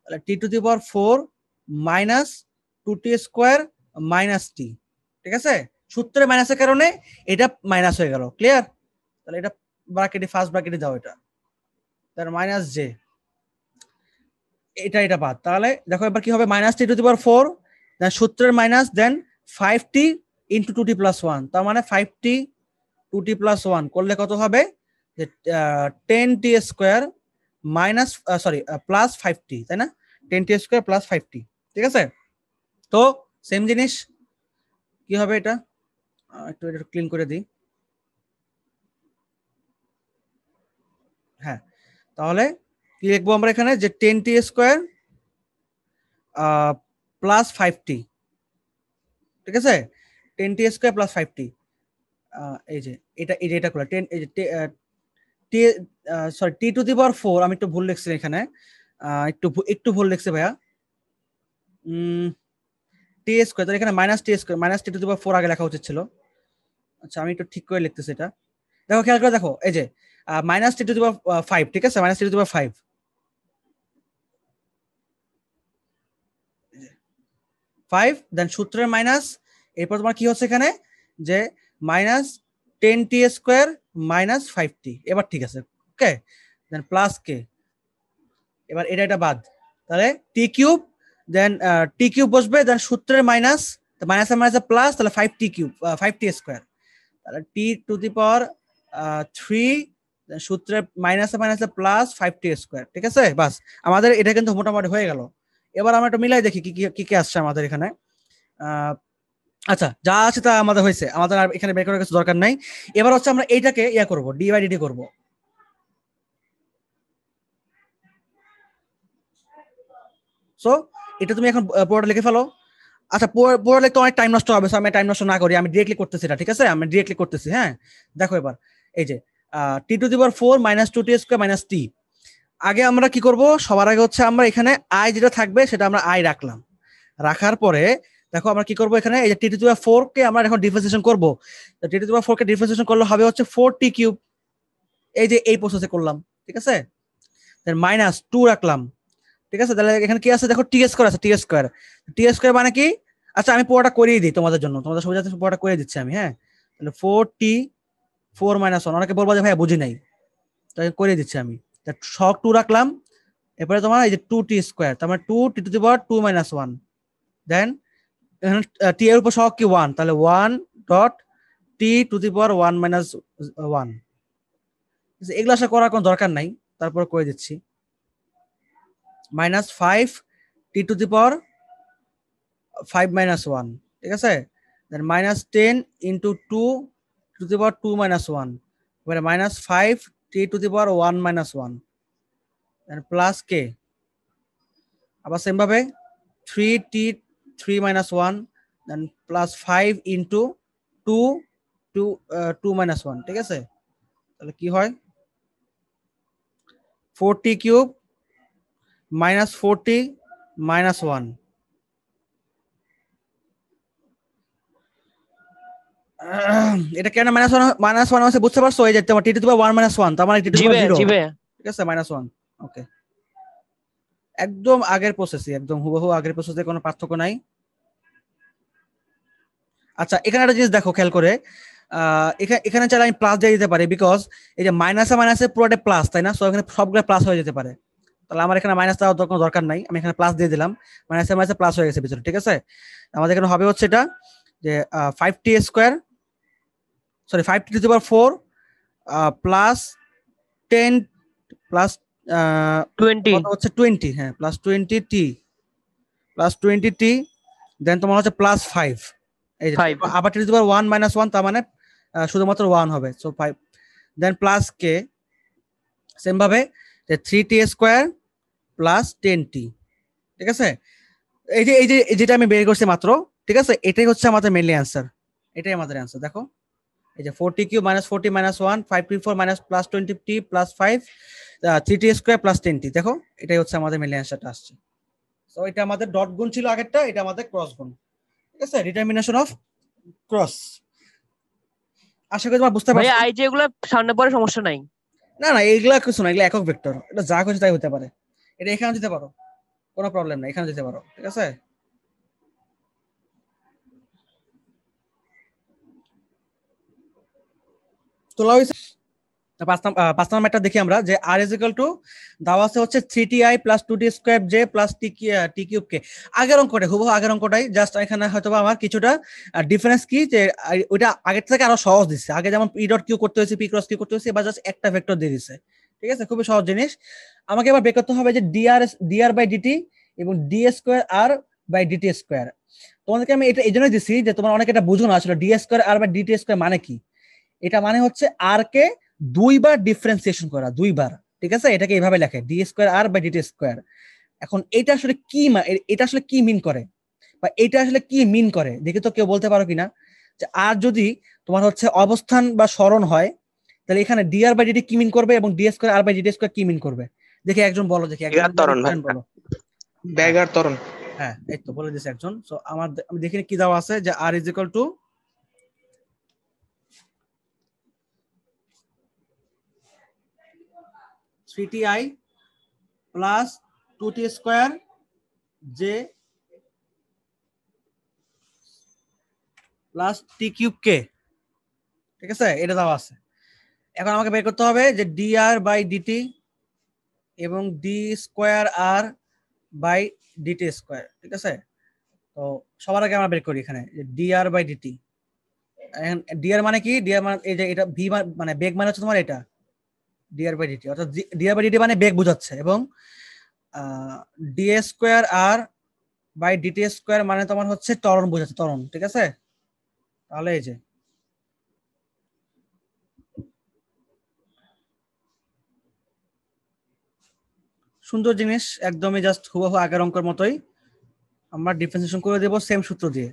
তাহলে t to the power four minus two t square minus t ঠিক আছে সূত্রে মাইনাসের কারণে এটা মাইনাস হয়ে গেল ক্লিয়ার তাহলে এটা ব্রাকেটে ফার্স্ট ব্রাকেটে দাও এটা তার মাইনাস জে এটা এটা বাদ তাহলে দেখো এবার কি হবে minus t to the power four then সূত্রের minus then five t into two টি প্লাস ওয়ান তার মানে ফাইভ টি টু টি প্লাস ওয়ান করলে কত হবে যে ten t square minus sorry plus five t তাই না ten t square plus five t ঠিক আছে তো সেম জিনিস কি হবে এটা একটু এটা ক্লিন করে দিই হ্যাঁ তাহলে কি লিখবো আমরা এখানে যে ten t square plus five t ঠিক আছে ten t square plus five t এই যে এটা এই যে এটা খোলা টেন এই যে t sorry t to the power four আমি একটু ভুল লিখছি এখানে একটু একটু ভুল লিখছি ভাইয়া টি স্কোয়ার এখানে minus t square minus t to the power four আগে লেখা উচিত ছিল আচ্ছা আমি একটু ঠিক করে লিখতেছি এটা দেখো খেয়াল করে দেখো এই যে minus t to the power five ঠিক আছে minus t to the power five five then সূত্রের মাইনাস এরপর তোমার কি হচ্ছে এখানে যে minus ten t square minus five t এবার ঠিক আছে ওকে দেন প্লাস কে এবার এটা এটা বাদ তাহলে টি কিউব দেন টি কিউব বসবে দেন সূত্রের মাইনাস মাইনাস মাইনাস প্লাস তাহলে five t cube five t square তাহলে t to the power three সূত্রের মাইনাসে minus plus five t square ঠিক আছে বাস আমাদের এটা কিন্তু মোটামুটি হয়ে গেল এবার আমরা একটু মিলাই দেখি কি কি আসছে আমাদের এখানে আচ্ছা যা আছে তা আমাদের হয়েছে আমাদের আর এখানে বের করার কিছু দরকার নাই এবার হচ্ছে আমরা এইটাকে ইয়া করবো ডি বাই করবো সো এটা তুমি এখন পুরোটা লিখে ফেলো আচ্ছা পুরো লিখতে অনেক টাইম নষ্ট হবে সো আমি টাইম নষ্ট না করি আমি ডিরেক্টলি করতেছি এটা ঠিক আছে আমি ডিরেক্টলি করতেছি হ্যাঁ দেখো এবার এই যে t to the power four minus two t square minus t আগে আমরা কি করব সবার আগে হচ্ছে আমরা এখানে আই যেটা থাকবে সেটা আমরা আই রাখলাম রাখার পরে দেখো আমরা কি করবো এখানে এই যে টি টু পাওয়ার ফোর কে আমরা এখন ডিফারেন্সিয়েশন করবো টি টু পাওয়ার ফোর কে ডিফারেন্সিয়েশন করলে হবে হচ্ছে ফোর টি কিউব এই যে এই প্রসেসে করলাম ঠিক আছে মাইনাস টু রাখলাম ঠিক আছে তাহলে এখানে কি আছে দেখো টি স্কোয়ার আছে টি স্কোয়ার টি স্কোয়ার মানে কি আচ্ছা আমি পুরোটা করিয়ে দিই তোমাদের জন্য তোমাদের সবাই যাতে পুরোটা করে দিচ্ছি আমি হ্যাঁ তাহলে four t four minus one অনেকে বলবো যে ভাই বুঝি নাই তাই করে দিচ্ছি আমি শক টু রাখলাম এরপরে তোমার এই যে টু টি স্কোয়ার তার মানে two T to the power two minus one then এখানে টি এর উপর কি ওয়ান তাহলে one dot t to the power one minus one এগুলো আশা করার কোনো দরকার নাই তারপর করে দিচ্ছি minus five t to the power five minus one ঠিক আছে then minus ten into two to the power two minus one এবারে minus five t to the power one minus one then plus k আবার সেমভাবে three t 3 minus 1 then plus 5 into 2 2 uh, 2 minus 1 ঠিক আছে তাহলে কি হয় 40 cube minus 40 minus 1 *clears throat* এটা কেন মাইনাস ওয়ান মাইনাস ওয়ান আছে বুঝতে পারছো এই যে তোমার t to one minus one তার মানে ঠিক আছে মাইনাস ওয়ান ওকে একদম আগের প্রসেসে একদম হুবহু আগের প্রসেসে কোনো পার্থক্য নাই আচ্ছা এখানে একটা জিনিস দেখো খেয়াল করে এখানে চাইলে আমি প্লাস দিয়ে দিতে পারি বিকজ এই যে মাইনাসে মাইনাসে পুরোটা প্লাস তাই না সো এখানে সবগুলো প্লাস হয়ে যেতে পারে তাহলে আমার এখানে মাইনাস দেওয়ার কোনো দরকার নাই আমি এখানে প্লাস দিয়ে দিলাম মাইনাসে মাইনাসে প্লাস হয়ে গেছে ভিতরে ঠিক আছে আমাদের এখানে হবে হচ্ছে এটা যে five t square sorry five t to four plus ten plus twenty হচ্ছে টোয়েন্টি হ্যাঁ plus twenty t plus twenty t then তোমার হচ্ছে প্লাস ফাইভ এই আবার to power one minus one তার মানে শুধুমাত্র ওয়ান হবে so five then plus k same ভাবে three t square plus ten t ঠিক আছে এই যে এই যে যেটা আমি বের করছি মাত্র ঠিক আছে এটাই হচ্ছে আমাদের মেনলি অ্যান্সার এটাই আমাদের অ্যান্সার দেখো এই যে four t cube minus four t minus one five t four minus plus twenty t plus five three t square plus ten t দেখো এটাই হচ্ছে আমাদের মেনলি অ্যান্সারটা আসছে সো এটা আমাদের ডট গুণ ছিল আগেরটা এটা আমাদের ক্রস গুণ ঠিক আছে ডিটারমিনেশন অফ ক্রস আশা করি তোমরা বুঝতে পারছো আই যেগুলো সামনে পরে সমস্যা নাই না না এগুলা কিছু না এগুলা একক ভেক্টর এটা যা খুশি তাই হতে পারে এটা এখানে দিতে পারো কোনো প্রবলেম নাই এখানে দিতে পারো ঠিক আছে তোলা হয়েছে পাঁচ নম্বর ম্যাটটা দেখি আমরা যে আর ইজ ইকাল টু দাও আছে হচ্ছে three t i plus two t square j plus t t cube k আগের অঙ্কটা হুবহু আগের অঙ্কটাই জাস্ট এখানে হয়তো আমার কিছুটা ডিফারেন্স কি যে ওইটা আগের থেকে আরো সহজ দিচ্ছে আগে যেমন পি ডট কিউ করতে হয়েছে পি ক্রস কিউ করতে হয়েছে এবার জাস্ট একটা ভেক্টর দিয়ে দিচ্ছে ঠিক আছে খুবই সহজ জিনিস আমাকে এবার বের করতে হবে যে ডিআর ডিআর বাই ডিটি এবং d square r by dt square তোমাদেরকে আমি এটা এই জন্যই দিচ্ছি যে তোমার অনেকে এটা বুঝো না আসলে d square r by dt square মানে কি এটা মানে হচ্ছে আর কে দুইবার ডিফারেন্সিয়েশন করা দুইবার ঠিক আছে এটাকে এইভাবে লেখে d square r by dt square এখন এটা আসলে কি এটা আসলে কি মিন করে বা এটা আসলে কি মিন করে দেখে তো কেউ বলতে পারো কিনা যে আর যদি তোমার হচ্ছে অবস্থান বা স্মরণ হয় তাহলে এখানে ডি আর বাই ডিটি কি মিন করবে এবং d square r by dt square কি মিন করবে দেখে একজন বলো দেখি একজন বলো ব্যাগার তরণ হ্যাঁ এই তো বলে দিয়েছে একজন সো আমার দেখিনি দেখি কি দাও আছে যে r is equal to three t i plus two t square j plus t k ঠিক আছে এটা দেওয়া আছে এখন আমাকে বের করতে হবে যে ডি আর বাই ডিটি এবং d square r by dt square ঠিক আছে তো সবার আগে আমরা বের করি এখানে d r by dt d r মানে কি ডি আর মানে এই যে এটা ভি মানে, মানে বেগ মানে হচ্ছে তোমার এটা ডিআর বাই ডিটি অর্থাৎ ডিআর বাই ডিটি মানে বেগ বোঝাচ্ছে এবং d square r by dt square মানে তোমার হচ্ছে ত্বরণ বোঝাচ্ছে ত্বরণ ঠিক আছে তাহলে এই যে সুন্দর জিনিস একদমই জাস্ট হুবাহু আগের অঙ্কের মতোই আমরা ডিফারেন্সিয়েশন করে দেব সেম সূত্র দিয়ে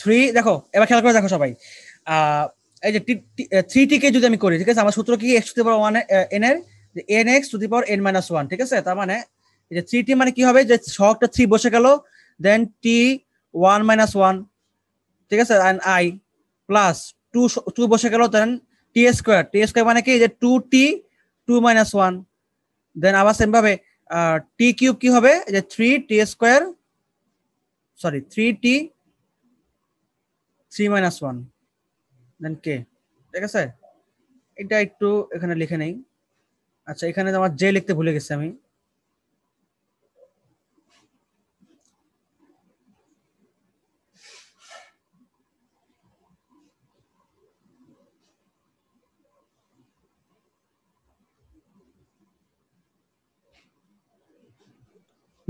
থ্রি দেখো এবার খেয়াল করে দেখো সবাই এই যে থ্রি টিকে যদি আমি করি ঠিক আছে আমার সূত্র কি x to the power one n এর n x to the power n minus one ঠিক আছে তার মানে এই যে থ্রি টি মানে কি হবে যে শখটা থ্রি বসে গেল then t one minus one ঠিক আছে and i plus two two বসে গেল দেন টি স্কোয়ার টি স্কোয়ার মানে কি যে টু টি টু মাইনাস ওয়ান দেন আবার সেমভাবে টি কিউব কি হবে যে three t square sorry three t three minus one then k ঠিক আছে এটা একটু এখানে লিখে নেই আচ্ছা এখানে আমার জে লিখতে ভুলে গেছি আমি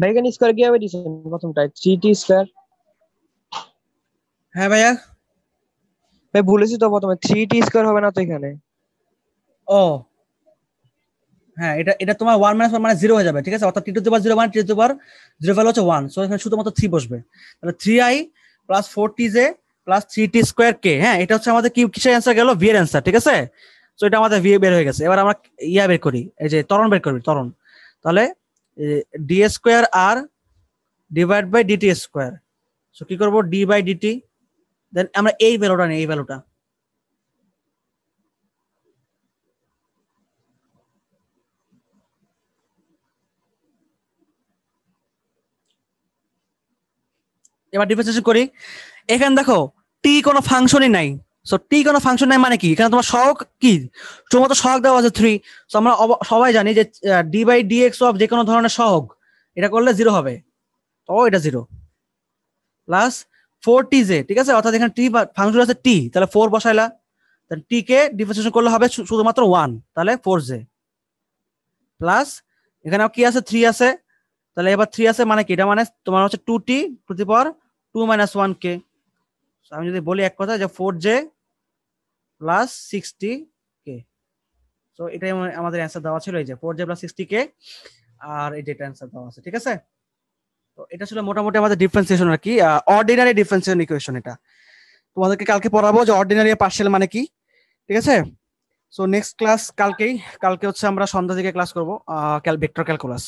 ভাই এখানে স্কয়ার কিভাবে দিছেন প্রথমটা টি স্কয়ার হ্যাঁ ভাইয়া ভাই ভুলেছি তো প্রথমে থ্রি টি স্কোয়ার হবে না তো এখানে ও হ্যাঁ এটা এটা তোমার ওয়ান মাইনাস ওয়ান মানে জিরো হয়ে যাবে ঠিক আছে অর্থাৎ টি টু পাওয়ার জিরো মানে t to power zero value হচ্ছে ওয়ান সো এখানে শুধুমাত্র থ্রি বসবে তাহলে three i plus four t j plus three t square k হ্যাঁ এটা হচ্ছে আমাদের কি কিসের অ্যান্সার গেল ভি এর অ্যান্সার ঠিক আছে সো এটা আমাদের ভি বের হয়ে গেছে এবার আমরা ইয়া বের করি এই যে তরণ বের করবি তরণ তাহলে d square r divide by dt square so কি করবো ডি বাই ডিটি দেন আমরা এই ভ্যালুটা নিই এই ভ্যালুটা এবার ডিফারেন্সিয়েশন করি এখানে দেখো টি কোনো ফাংশনই নাই সো টি কোনো ফাংশন নাই মানে কি এখানে তোমার সহক কি শুধুমাত্র সহক দেওয়া আছে থ্রি সো আমরা সবাই জানি যে d by d x of যে কোনো ধরনের সহগ এটা করলে জিরো হবে তো এটা zero plus four t j ঠিক আছে অর্থাৎ এখানে টি ফাংশন আছে টি তাহলে ফোর বসাইলা তাহলে টি কে ডিফারেন্সিয়েশন করলে হবে শুধুমাত্র ওয়ান তাহলে ফোর জে প্লাস এখানে কি আছে থ্রি আছে তাহলে এবার থ্রি আছে মানে কি এটা মানে তোমার হচ্ছে two T to the two minus one কে আমি যদি বলি এক কথা যে ফোর জে প্লাস সিক্সটি কে তো এটাই আমাদের অ্যান্সার দেওয়া ছিল এই যে ফোর জে প্লাস সিক্সটি কে আর এই ডেটা অ্যান্সার দেওয়া আছে ঠিক আছে এটা ছিল মোটামুটি আমাদের ডিফারেন্সিয়েশন আর কি অর্ডিনারি ডিফারেন্সিয়েশন ইকুয়েশন এটা তোমাদেরকে কালকে পড়াবো যে অর্ডিনারি পার্সেল মানে কি ঠিক আছে সো নেক্সট ক্লাস কালকেই কালকে হচ্ছে আমরা সন্ধ্যা থেকে ক্লাস করবো ভেক্টর ক্যালকুলাস